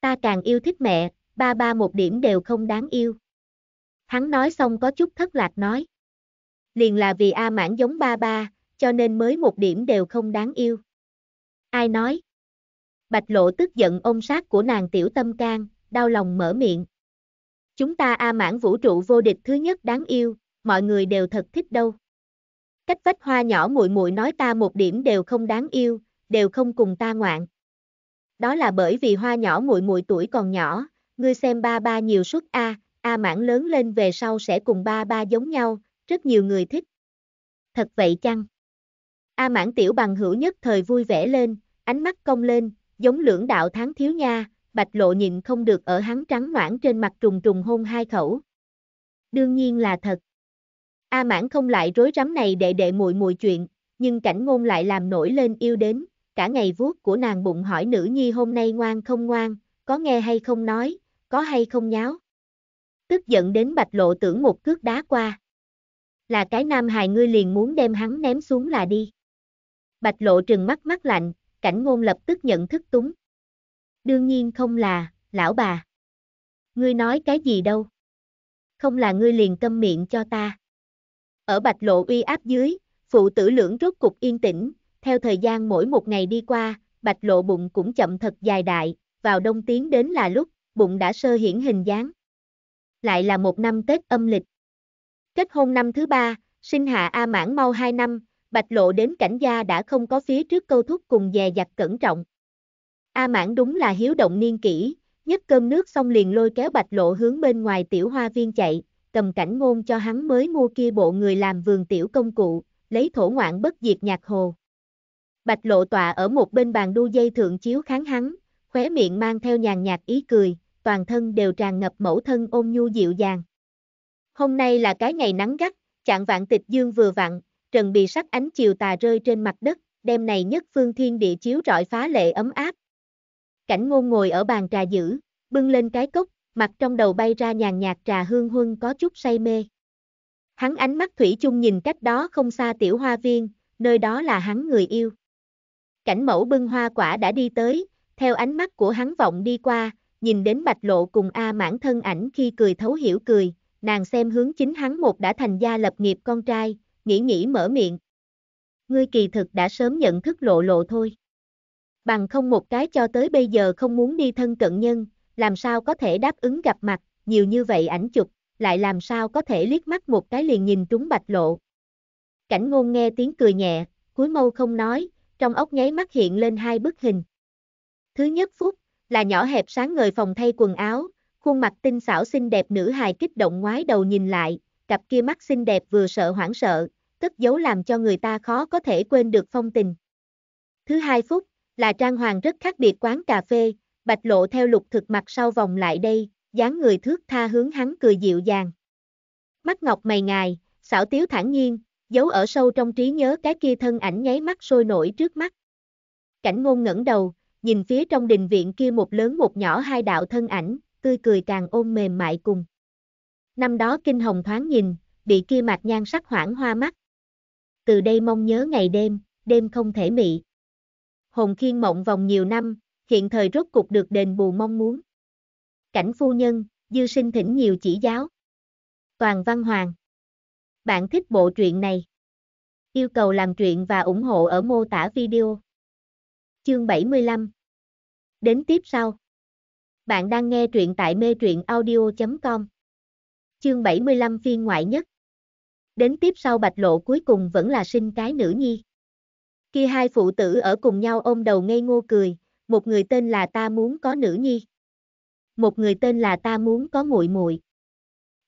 Ta càng yêu thích mẹ, ba ba một điểm đều không đáng yêu. Hắn nói xong có chút thất lạc nói. Liền là vì A mãn giống ba ba, cho nên mới một điểm đều không đáng yêu. Ai nói? Bạch lộ tức giận ôm sát của nàng tiểu tâm can, đau lòng mở miệng. Chúng ta A mãn vũ trụ vô địch thứ nhất đáng yêu, mọi người đều thật thích đâu. Cách vách hoa nhỏ muội muội nói ta một điểm đều không đáng yêu, đều không cùng ta ngoạn. Đó là bởi vì hoa nhỏ muội muội tuổi còn nhỏ, ngươi xem ba ba nhiều suất a, à, A mãn lớn lên về sau sẽ cùng ba ba giống nhau, rất nhiều người thích. Thật vậy chăng? A mãn tiểu bằng hữu nhất thời vui vẻ lên, ánh mắt cong lên, giống lưỡng đạo tháng thiếu nha, bạch lộ nhìn không được ở hắn trắng noãn trên mặt trùng trùng hôn hai khẩu. Đương nhiên là thật. A mãn không lại rối rắm này đệ đệ muội muội chuyện, nhưng cảnh ngôn lại làm nổi lên yêu đến, cả ngày vuốt của nàng bụng hỏi nữ nhi hôm nay ngoan không ngoan, có nghe hay không nói, có hay không nháo tức giận đến bạch lộ tưởng một cước đá qua. Là cái nam hài ngươi liền muốn đem hắn ném xuống là đi. Bạch lộ trừng mắt mắt lạnh, cảnh ngôn lập tức nhận thức túng. Đương nhiên không là, lão bà. Ngươi nói cái gì đâu. Không là ngươi liền câm miệng cho ta. Ở bạch lộ uy áp dưới, phụ tử lưỡng rốt cục yên tĩnh, theo thời gian mỗi một ngày đi qua, bạch lộ bụng cũng chậm thật dài đại, vào đông tiến đến là lúc, bụng đã sơ hiển hình dáng lại là một năm Tết âm lịch. Kết hôn năm thứ ba, sinh hạ A mãn mau hai năm, bạch lộ đến cảnh gia đã không có phía trước câu thúc cùng dè dặt cẩn trọng. A mãn đúng là hiếu động niên kỷ, nhấc cơm nước xong liền lôi kéo bạch lộ hướng bên ngoài tiểu hoa viên chạy, cầm cảnh ngôn cho hắn mới mua kia bộ người làm vườn tiểu công cụ, lấy thổ ngoạn bất diệt nhạc hồ. Bạch lộ tọa ở một bên bàn đu dây thượng chiếu kháng hắn, khóe miệng mang theo nhàn nhạt ý cười, toàn thân đều tràn ngập mẫu thân ôn nhu dịu dàng. Hôm nay là cái ngày nắng gắt, chạng vạn tịch dương vừa vặn, trần bì sắc ánh chiều tà rơi trên mặt đất, đêm này nhất phương thiên địa chiếu rọi phá lệ ấm áp. Cảnh ngôn ngồi ở bàn trà giữ, bưng lên cái cốc, mặt trong đầu bay ra nhàn nhạt trà hương huân có chút say mê. Hắn ánh mắt thủy chung nhìn cách đó không xa tiểu hoa viên, nơi đó là hắn người yêu. Cảnh mẫu bưng hoa quả đã đi tới, theo ánh mắt của hắn vọng đi qua, nhìn đến bạch lộ cùng A mãn thân ảnh khi cười thấu hiểu cười, nàng xem hướng chính hắn một đã thành gia lập nghiệp con trai, nghĩ nghĩ mở miệng. Ngươi kỳ thực đã sớm nhận thức lộ lộ thôi. Bằng không một cái cho tới bây giờ không muốn đi thân cận nhân, làm sao có thể đáp ứng gặp mặt, nhiều như vậy ảnh chụp, lại làm sao có thể liếc mắt một cái liền nhìn trúng bạch lộ. Cảnh ngôn nghe tiếng cười nhẹ, cuối mâu không nói, trong ốc nháy mắt hiện lên hai bức hình. Thứ nhất phút, là nhỏ hẹp sáng ngời phòng thay quần áo, khuôn mặt tinh xảo xinh đẹp nữ hài kích động ngoái đầu nhìn lại, cặp kia mắt xinh đẹp vừa sợ hoảng sợ, cất giấu làm cho người ta khó có thể quên được phong tình. Thứ hai phút, là trang hoàng rất khác biệt quán cà phê, bạch lộ theo lục thực mặt sau vòng lại đây, dáng người thước tha hướng hắn cười dịu dàng. Mắt ngọc mày ngài, xảo tiếu thản nhiên, giấu ở sâu trong trí nhớ cái kia thân ảnh nháy mắt sôi nổi trước mắt. Cảnh ngôn ngẩng đầu, nhìn phía trong đình viện kia một lớn một nhỏ hai đạo thân ảnh, tươi cười càng ôm mềm mại cùng. Năm đó kinh hồng thoáng nhìn, bị kia mặt nhan sắc hoảng hoa mắt. Từ đây mong nhớ ngày đêm, đêm không thể mị. hồn khiên mộng vòng nhiều năm, hiện thời rốt cục được đền bù mong muốn. Cảnh phu nhân, dư sinh thỉnh nhiều chỉ giáo. Toàn Văn Hoàng Bạn thích bộ truyện này? Yêu cầu làm truyện và ủng hộ ở mô tả video. Chương 75 Đến tiếp sau. Bạn đang nghe truyện tại mê truyện audio.com. Chương 75 phiên ngoại nhất. Đến tiếp sau bạch lộ cuối cùng vẫn là sinh cái nữ nhi. Khi hai phụ tử ở cùng nhau ôm đầu ngây ngô cười, một người tên là ta muốn có nữ nhi. Một người tên là ta muốn có muội muội.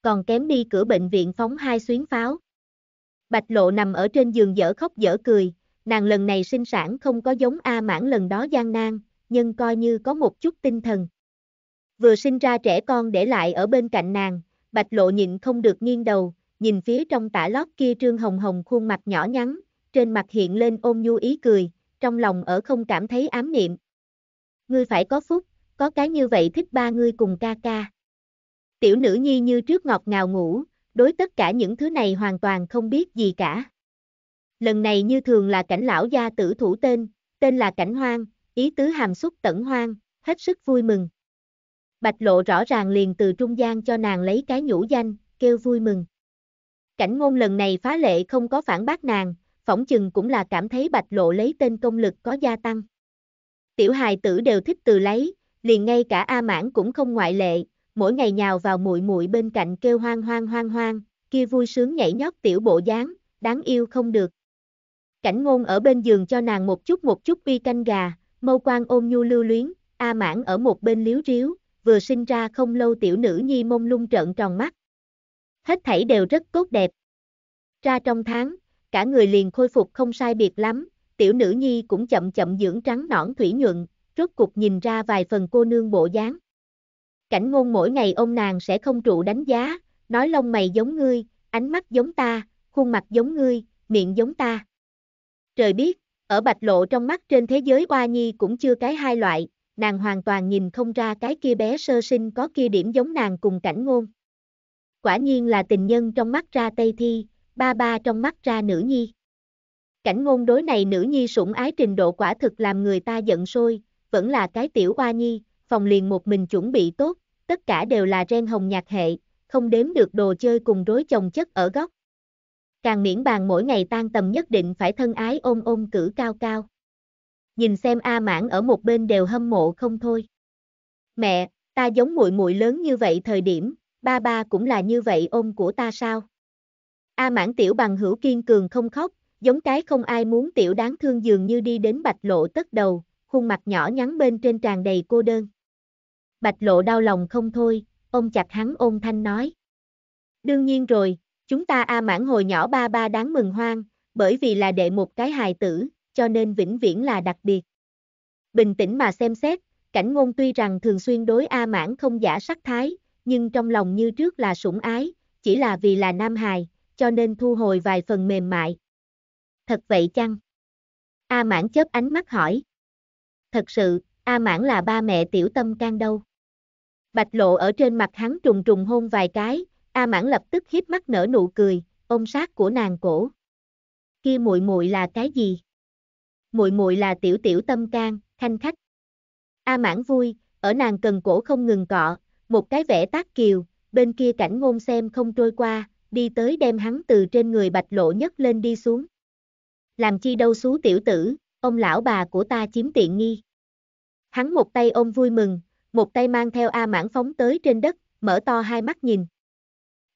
Còn kém đi cửa bệnh viện phóng hai xuyến pháo. Bạch lộ nằm ở trên giường dở khóc dở cười, nàng lần này sinh sản không có giống A mãn lần đó gian nan, nhân coi như có một chút tinh thần. Vừa sinh ra trẻ con để lại ở bên cạnh nàng, bạch lộ nhịn không được nghiêng đầu, nhìn phía trong tả lót kia trương hồng hồng khuôn mặt nhỏ nhắn, trên mặt hiện lên ôm nhu ý cười, trong lòng ở không cảm thấy ám niệm. Ngươi phải có phúc, có cái như vậy thích ba ngươi cùng ca ca. Tiểu nữ nhi như trước ngọt ngào ngủ, đối tất cả những thứ này hoàn toàn không biết gì cả. Lần này như thường là cảnh lão gia tử thủ tên, tên là cảnh hoang, ý tứ hàm xúc tẩn hoang, hết sức vui mừng. Bạch lộ rõ ràng liền từ trung gian cho nàng lấy cái nhũ danh, kêu vui mừng. Cảnh ngôn lần này phá lệ không có phản bác nàng, phỏng chừng cũng là cảm thấy bạch lộ lấy tên công lực có gia tăng. Tiểu hài tử đều thích từ lấy, liền ngay cả A mãn cũng không ngoại lệ, mỗi ngày nhào vào muội muội bên cạnh kêu hoang hoang hoang hoang, kia vui sướng nhảy nhót tiểu bộ dáng, đáng yêu không được. Cảnh ngôn ở bên giường cho nàng một chút một chút uy canh gà, Mâu quan ôm nhu lưu luyến, A mãn ở một bên liếu riếu, vừa sinh ra không lâu tiểu nữ nhi mông lung trợn tròn mắt. Hết thảy đều rất tốt đẹp. Ra trong tháng, cả người liền khôi phục không sai biệt lắm, tiểu nữ nhi cũng chậm chậm dưỡng trắng nõn thủy nhuận, rốt cục nhìn ra vài phần cô nương bộ dáng. Cảnh ngôn mỗi ngày ông nàng sẽ không trụ đánh giá, nói lông mày giống ngươi, ánh mắt giống ta, khuôn mặt giống ngươi, miệng giống ta. Trời biết, ở bạch lộ trong mắt trên thế giới oa nhi cũng chưa cái hai loại, nàng hoàn toàn nhìn không ra cái kia bé sơ sinh có kia điểm giống nàng cùng cảnh ngôn. Quả nhiên là tình nhân trong mắt ra Tây Thi, ba ba trong mắt ra nữ nhi. Cảnh ngôn đối này nữ nhi sủng ái trình độ quả thực làm người ta giận sôi, vẫn là cái tiểu oa nhi, phòng liền một mình chuẩn bị tốt, tất cả đều là ren hồng nhạc hệ, không đếm được đồ chơi cùng rối chồng chất ở góc. Càng miễn bàn mỗi ngày tan tầm nhất định phải thân ái ôm ôm cử cao cao. Nhìn xem A mãn ở một bên đều hâm mộ không thôi. Mẹ, ta giống muội muội lớn như vậy thời điểm, ba ba cũng là như vậy ôm của ta sao? A mãn tiểu bằng hữu kiên cường không khóc, giống cái không ai muốn tiểu đáng thương dường như đi đến bạch lộ tất đầu, khuôn mặt nhỏ nhắn bên trên tràn đầy cô đơn. Bạch lộ đau lòng không thôi, ông chặt hắn ôm thanh nói. Đương nhiên rồi, Chúng ta A mãn hồi nhỏ ba ba đáng mừng hoang, bởi vì là đệ một cái hài tử, cho nên vĩnh viễn là đặc biệt. Bình tĩnh mà xem xét, cảnh ngôn tuy rằng thường xuyên đối A mãn không giả sắc thái, nhưng trong lòng như trước là sủng ái, chỉ là vì là nam hài, cho nên thu hồi vài phần mềm mại. Thật vậy chăng? A mãn chớp ánh mắt hỏi. Thật sự, A mãn là ba mẹ tiểu tâm can đâu. Bạch lộ ở trên mặt hắn trùng trùng hôn vài cái, A Mãn lập tức hiếp mắt nở nụ cười, ôm sát của nàng cổ. Kia muội muội là cái gì? Muội muội là tiểu tiểu tâm can, thanh khách. A Mãn vui, ở nàng cần cổ không ngừng cọ, một cái vẽ tác kiều, bên kia cảnh ngôn xem không trôi qua, đi tới đem hắn từ trên người bạch lộ nhất lên đi xuống. Làm chi đâu xú tiểu tử, ông lão bà của ta chiếm tiện nghi. Hắn một tay ôm vui mừng, một tay mang theo A mãn phóng tới trên đất, mở to hai mắt nhìn.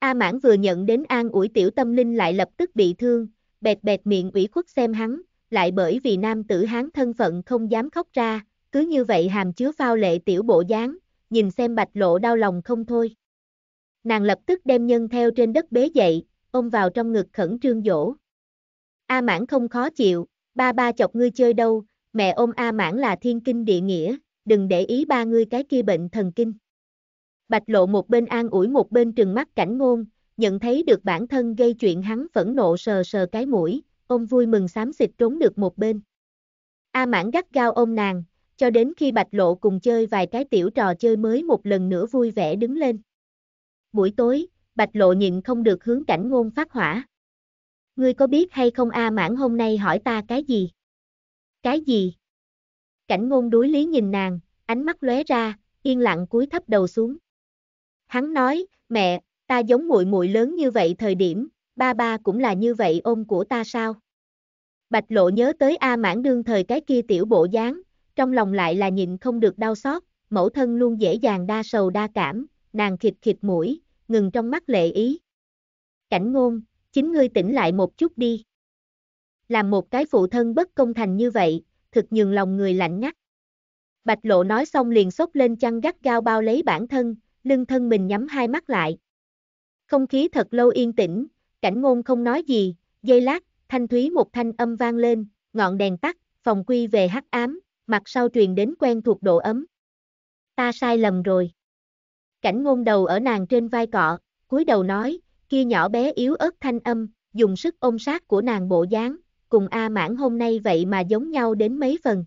A mãn vừa nhận đến an ủi tiểu tâm linh lại lập tức bị thương, bẹt bẹt miệng ủy khuất xem hắn, lại bởi vì nam tử hán thân phận không dám khóc ra, cứ như vậy hàm chứa phao lệ tiểu bộ dáng, nhìn xem bạch lộ đau lòng không thôi. Nàng lập tức đem nhân theo trên đất bế dậy, ôm vào trong ngực khẩn trương dỗ. A mãn không khó chịu, ba ba chọc ngươi chơi đâu, mẹ ôm A mãn là thiên kinh địa nghĩa, đừng để ý ba ngươi cái kia bệnh thần kinh. Bạch lộ một bên an ủi một bên trừng mắt cảnh ngôn, nhận thấy được bản thân gây chuyện hắn phẫn nộ sờ sờ cái mũi, ông vui mừng xám xịt trốn được một bên. A mãn gắt gao ôm nàng, cho đến khi bạch lộ cùng chơi vài cái tiểu trò chơi mới một lần nữa vui vẻ đứng lên. Buổi tối, bạch lộ nhịn không được hướng cảnh ngôn phát hỏa. Ngươi có biết hay không A mãn hôm nay hỏi ta cái gì? Cái gì? Cảnh ngôn đuối lý nhìn nàng, ánh mắt lóe ra, yên lặng cúi thấp đầu xuống. Hắn nói, mẹ, ta giống muội muội lớn như vậy thời điểm, ba ba cũng là như vậy ôm của ta sao? Bạch lộ nhớ tới A mãn đương thời cái kia tiểu bộ dáng, trong lòng lại là nhịn không được đau xót, mẫu thân luôn dễ dàng đa sầu đa cảm, nàng khịt khịt mũi, ngừng trong mắt lệ ý. Cảnh ngôn, chính ngươi tỉnh lại một chút đi. Làm một cái phụ thân bất công thành như vậy, thực nhường lòng người lạnh ngắt. Bạch lộ nói xong liền xốc lên chăn gắt gao bao lấy bản thân, lưng thân mình nhắm hai mắt lại. Không khí thật lâu yên tĩnh, cảnh ngôn không nói gì, giây lát, thanh thúy một thanh âm vang lên, ngọn đèn tắt, phòng quy về hắc ám, mặt sau truyền đến quen thuộc độ ấm. Ta sai lầm rồi. Cảnh ngôn đầu ở nàng trên vai cọ, cúi đầu nói, kia nhỏ bé yếu ớt thanh âm, dùng sức ôm sát của nàng bộ dáng, cùng A mãn hôm nay vậy mà giống nhau đến mấy phần.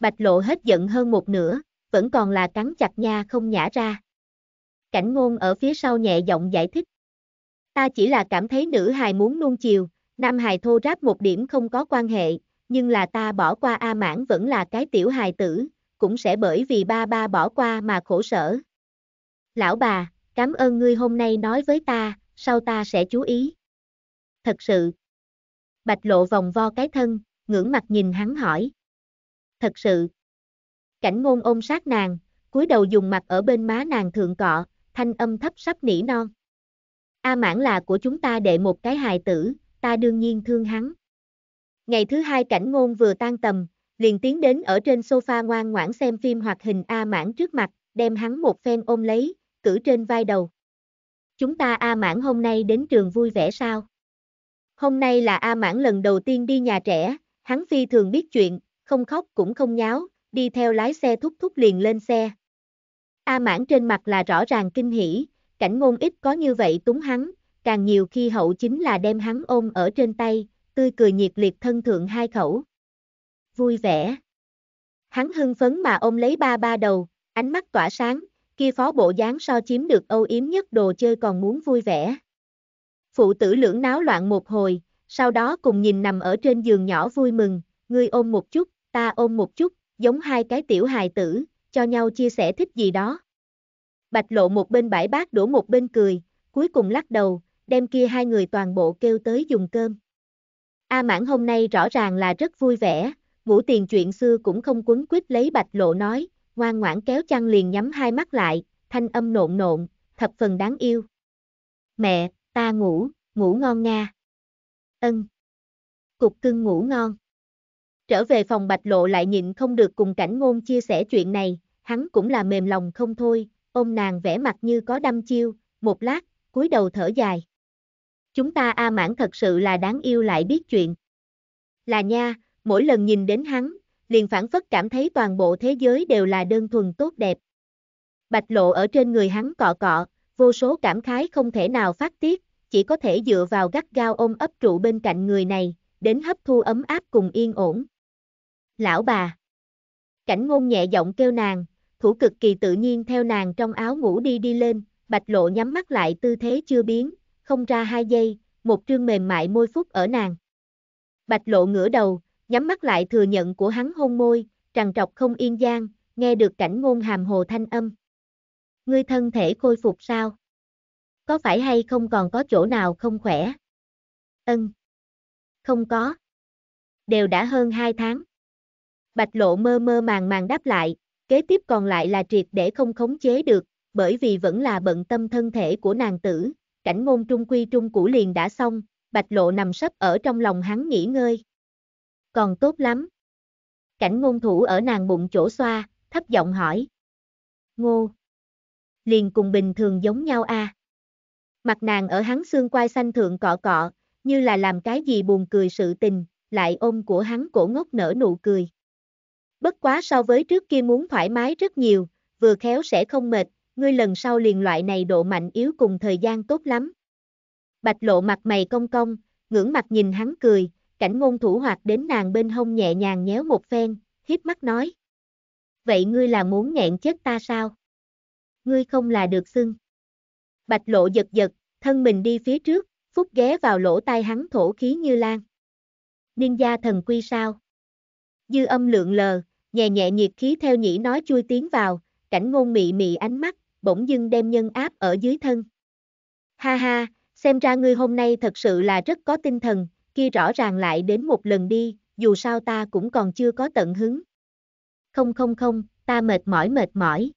Bạch lộ hết giận hơn một nửa, vẫn còn là cắn chặt nha không nhả ra cảnh ngôn ở phía sau nhẹ giọng giải thích. Ta chỉ là cảm thấy nữ hài muốn nuông chiều, nam hài thô ráp một điểm không có quan hệ, nhưng là ta bỏ qua A mãn vẫn là cái tiểu hài tử, cũng sẽ bởi vì ba ba bỏ qua mà khổ sở. Lão bà, cảm ơn ngươi hôm nay nói với ta, sau ta sẽ chú ý. Thật sự. Bạch lộ vòng vo cái thân, ngưỡng mặt nhìn hắn hỏi. Thật sự. Cảnh ngôn ôm sát nàng, cúi đầu dùng mặt ở bên má nàng thượng cọ, thanh âm thấp sắp nỉ non. A mãn là của chúng ta đệ một cái hài tử, ta đương nhiên thương hắn. Ngày thứ hai cảnh ngôn vừa tan tầm, liền tiến đến ở trên sofa ngoan ngoãn xem phim hoạt hình A mãn trước mặt, đem hắn một phen ôm lấy, cử trên vai đầu. Chúng ta A mãn hôm nay đến trường vui vẻ sao? Hôm nay là A mãn lần đầu tiên đi nhà trẻ, hắn phi thường biết chuyện, không khóc cũng không nháo, đi theo lái xe thúc thúc liền lên xe, A mãn trên mặt là rõ ràng kinh hỉ, cảnh ngôn ít có như vậy túng hắn, càng nhiều khi hậu chính là đem hắn ôm ở trên tay, tươi cười nhiệt liệt thân thượng hai khẩu. Vui vẻ. Hắn hưng phấn mà ôm lấy ba ba đầu, ánh mắt tỏa sáng, kia phó bộ dáng so chiếm được âu yếm nhất đồ chơi còn muốn vui vẻ. Phụ tử lưỡng náo loạn một hồi, sau đó cùng nhìn nằm ở trên giường nhỏ vui mừng, ngươi ôm một chút, ta ôm một chút, giống hai cái tiểu hài tử, cho nhau chia sẻ thích gì đó. Bạch lộ một bên bãi bát đổ một bên cười, cuối cùng lắc đầu, đem kia hai người toàn bộ kêu tới dùng cơm. A mãn hôm nay rõ ràng là rất vui vẻ, ngũ tiền chuyện xưa cũng không quấn quýt lấy bạch lộ nói, ngoan ngoãn kéo chăn liền nhắm hai mắt lại, thanh âm nộn nộn, thập phần đáng yêu. Mẹ, ta ngủ, ngủ ngon nga. Ân. Cục cưng ngủ ngon. Trở về phòng bạch lộ lại nhịn không được cùng cảnh ngôn chia sẻ chuyện này, hắn cũng là mềm lòng không thôi, ôm nàng vẽ mặt như có đâm chiêu, một lát, cúi đầu thở dài. Chúng ta A mãn thật sự là đáng yêu lại biết chuyện. Là nha, mỗi lần nhìn đến hắn, liền phản phất cảm thấy toàn bộ thế giới đều là đơn thuần tốt đẹp. Bạch lộ ở trên người hắn cọ cọ, vô số cảm khái không thể nào phát tiết, chỉ có thể dựa vào gắt gao ôm ấp trụ bên cạnh người này, đến hấp thu ấm áp cùng yên ổn. Lão bà Cảnh ngôn nhẹ giọng kêu nàng, thủ cực kỳ tự nhiên theo nàng trong áo ngủ đi đi lên, bạch lộ nhắm mắt lại tư thế chưa biến, không ra hai giây, một trương mềm mại môi phúc ở nàng. Bạch lộ ngửa đầu, nhắm mắt lại thừa nhận của hắn hôn môi, trằn trọc không yên gian, nghe được cảnh ngôn hàm hồ thanh âm. Ngươi thân thể khôi phục sao? Có phải hay không còn có chỗ nào không khỏe? Ân. Không có. Đều đã hơn hai tháng. Bạch lộ mơ mơ màng màng đáp lại, Kế tiếp còn lại là triệt để không khống chế được, bởi vì vẫn là bận tâm thân thể của nàng tử, cảnh ngôn trung quy trung cũ liền đã xong, bạch lộ nằm sấp ở trong lòng hắn nghỉ ngơi. Còn tốt lắm. Cảnh ngôn thủ ở nàng bụng chỗ xoa, thấp giọng hỏi. Ngô. Liền cùng bình thường giống nhau a à? Mặt nàng ở hắn xương quai xanh thượng cọ cọ, như là làm cái gì buồn cười sự tình, lại ôm của hắn cổ ngốc nở nụ cười. Bất quá so với trước kia muốn thoải mái rất nhiều, vừa khéo sẽ không mệt, ngươi lần sau liền loại này độ mạnh yếu cùng thời gian tốt lắm. Bạch lộ mặt mày công công, ngưỡng mặt nhìn hắn cười, cảnh ngôn thủ hoạt đến nàng bên hông nhẹ nhàng nhéo một phen, hiếp mắt nói. Vậy ngươi là muốn nghẹn chết ta sao? Ngươi không là được xưng. Bạch lộ giật giật, thân mình đi phía trước, phúc ghé vào lỗ tai hắn thổ khí như lan. Niên gia thần quy sao? dư âm lượng lờ, nhẹ nhẹ nhiệt khí theo nhĩ nói chui tiến vào, cảnh ngôn mị mị ánh mắt, bỗng dưng đem nhân áp ở dưới thân. Ha ha, xem ra ngươi hôm nay thật sự là rất có tinh thần, kia rõ ràng lại đến một lần đi, dù sao ta cũng còn chưa có tận hứng. Không không không, ta mệt mỏi mệt mỏi.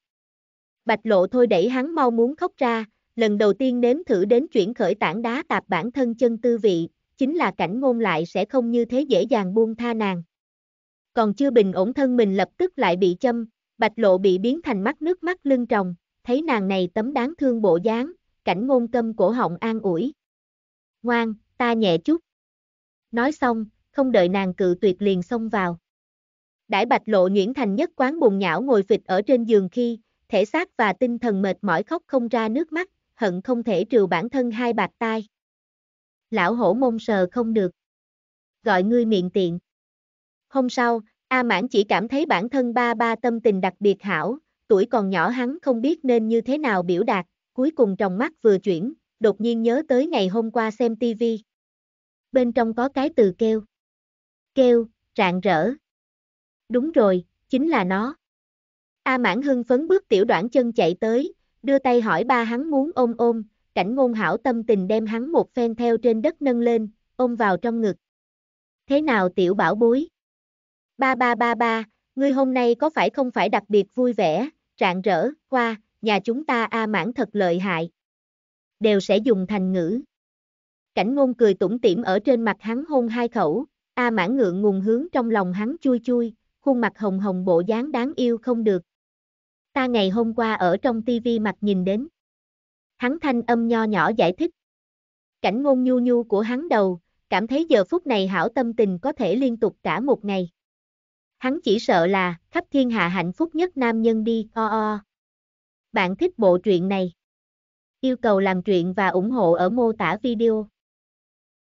Bạch lộ thôi đẩy hắn mau muốn khóc ra, lần đầu tiên nếm thử đến chuyển khởi tảng đá tạp bản thân chân tư vị, chính là cảnh ngôn lại sẽ không như thế dễ dàng buông tha nàng còn chưa bình ổn thân mình lập tức lại bị châm, bạch lộ bị biến thành mắt nước mắt lưng tròng, thấy nàng này tấm đáng thương bộ dáng, cảnh ngôn câm cổ họng an ủi. Ngoan, ta nhẹ chút. Nói xong, không đợi nàng cự tuyệt liền xông vào. Đãi bạch lộ nhuyễn thành nhất quán bùn nhão ngồi phịch ở trên giường khi, thể xác và tinh thần mệt mỏi khóc không ra nước mắt, hận không thể trừ bản thân hai bạc tai. Lão hổ mông sờ không được. Gọi ngươi miệng tiện. Hôm sau, A Mãn chỉ cảm thấy bản thân ba ba tâm tình đặc biệt hảo, tuổi còn nhỏ hắn không biết nên như thế nào biểu đạt, cuối cùng trong mắt vừa chuyển, đột nhiên nhớ tới ngày hôm qua xem TV. Bên trong có cái từ kêu. Kêu, rạng rỡ. Đúng rồi, chính là nó. A mãn hưng phấn bước tiểu đoạn chân chạy tới, đưa tay hỏi ba hắn muốn ôm ôm, cảnh ngôn hảo tâm tình đem hắn một phen theo trên đất nâng lên, ôm vào trong ngực. Thế nào tiểu bảo bối? Ba ba ba ba, ngươi hôm nay có phải không phải đặc biệt vui vẻ, rạng rỡ, qua, nhà chúng ta a mãn thật lợi hại. Đều sẽ dùng thành ngữ. Cảnh ngôn cười tủm tỉm ở trên mặt hắn hôn hai khẩu, a mãn ngượng ngùng hướng trong lòng hắn chui chui, khuôn mặt hồng hồng bộ dáng đáng yêu không được. Ta ngày hôm qua ở trong tivi mặt nhìn đến. Hắn thanh âm nho nhỏ giải thích. Cảnh ngôn nhu nhu của hắn đầu, cảm thấy giờ phút này hảo tâm tình có thể liên tục cả một ngày. Hắn chỉ sợ là, khắp thiên hạ hạnh phúc nhất nam nhân đi, o o. Bạn thích bộ truyện này? Yêu cầu làm truyện và ủng hộ ở mô tả video.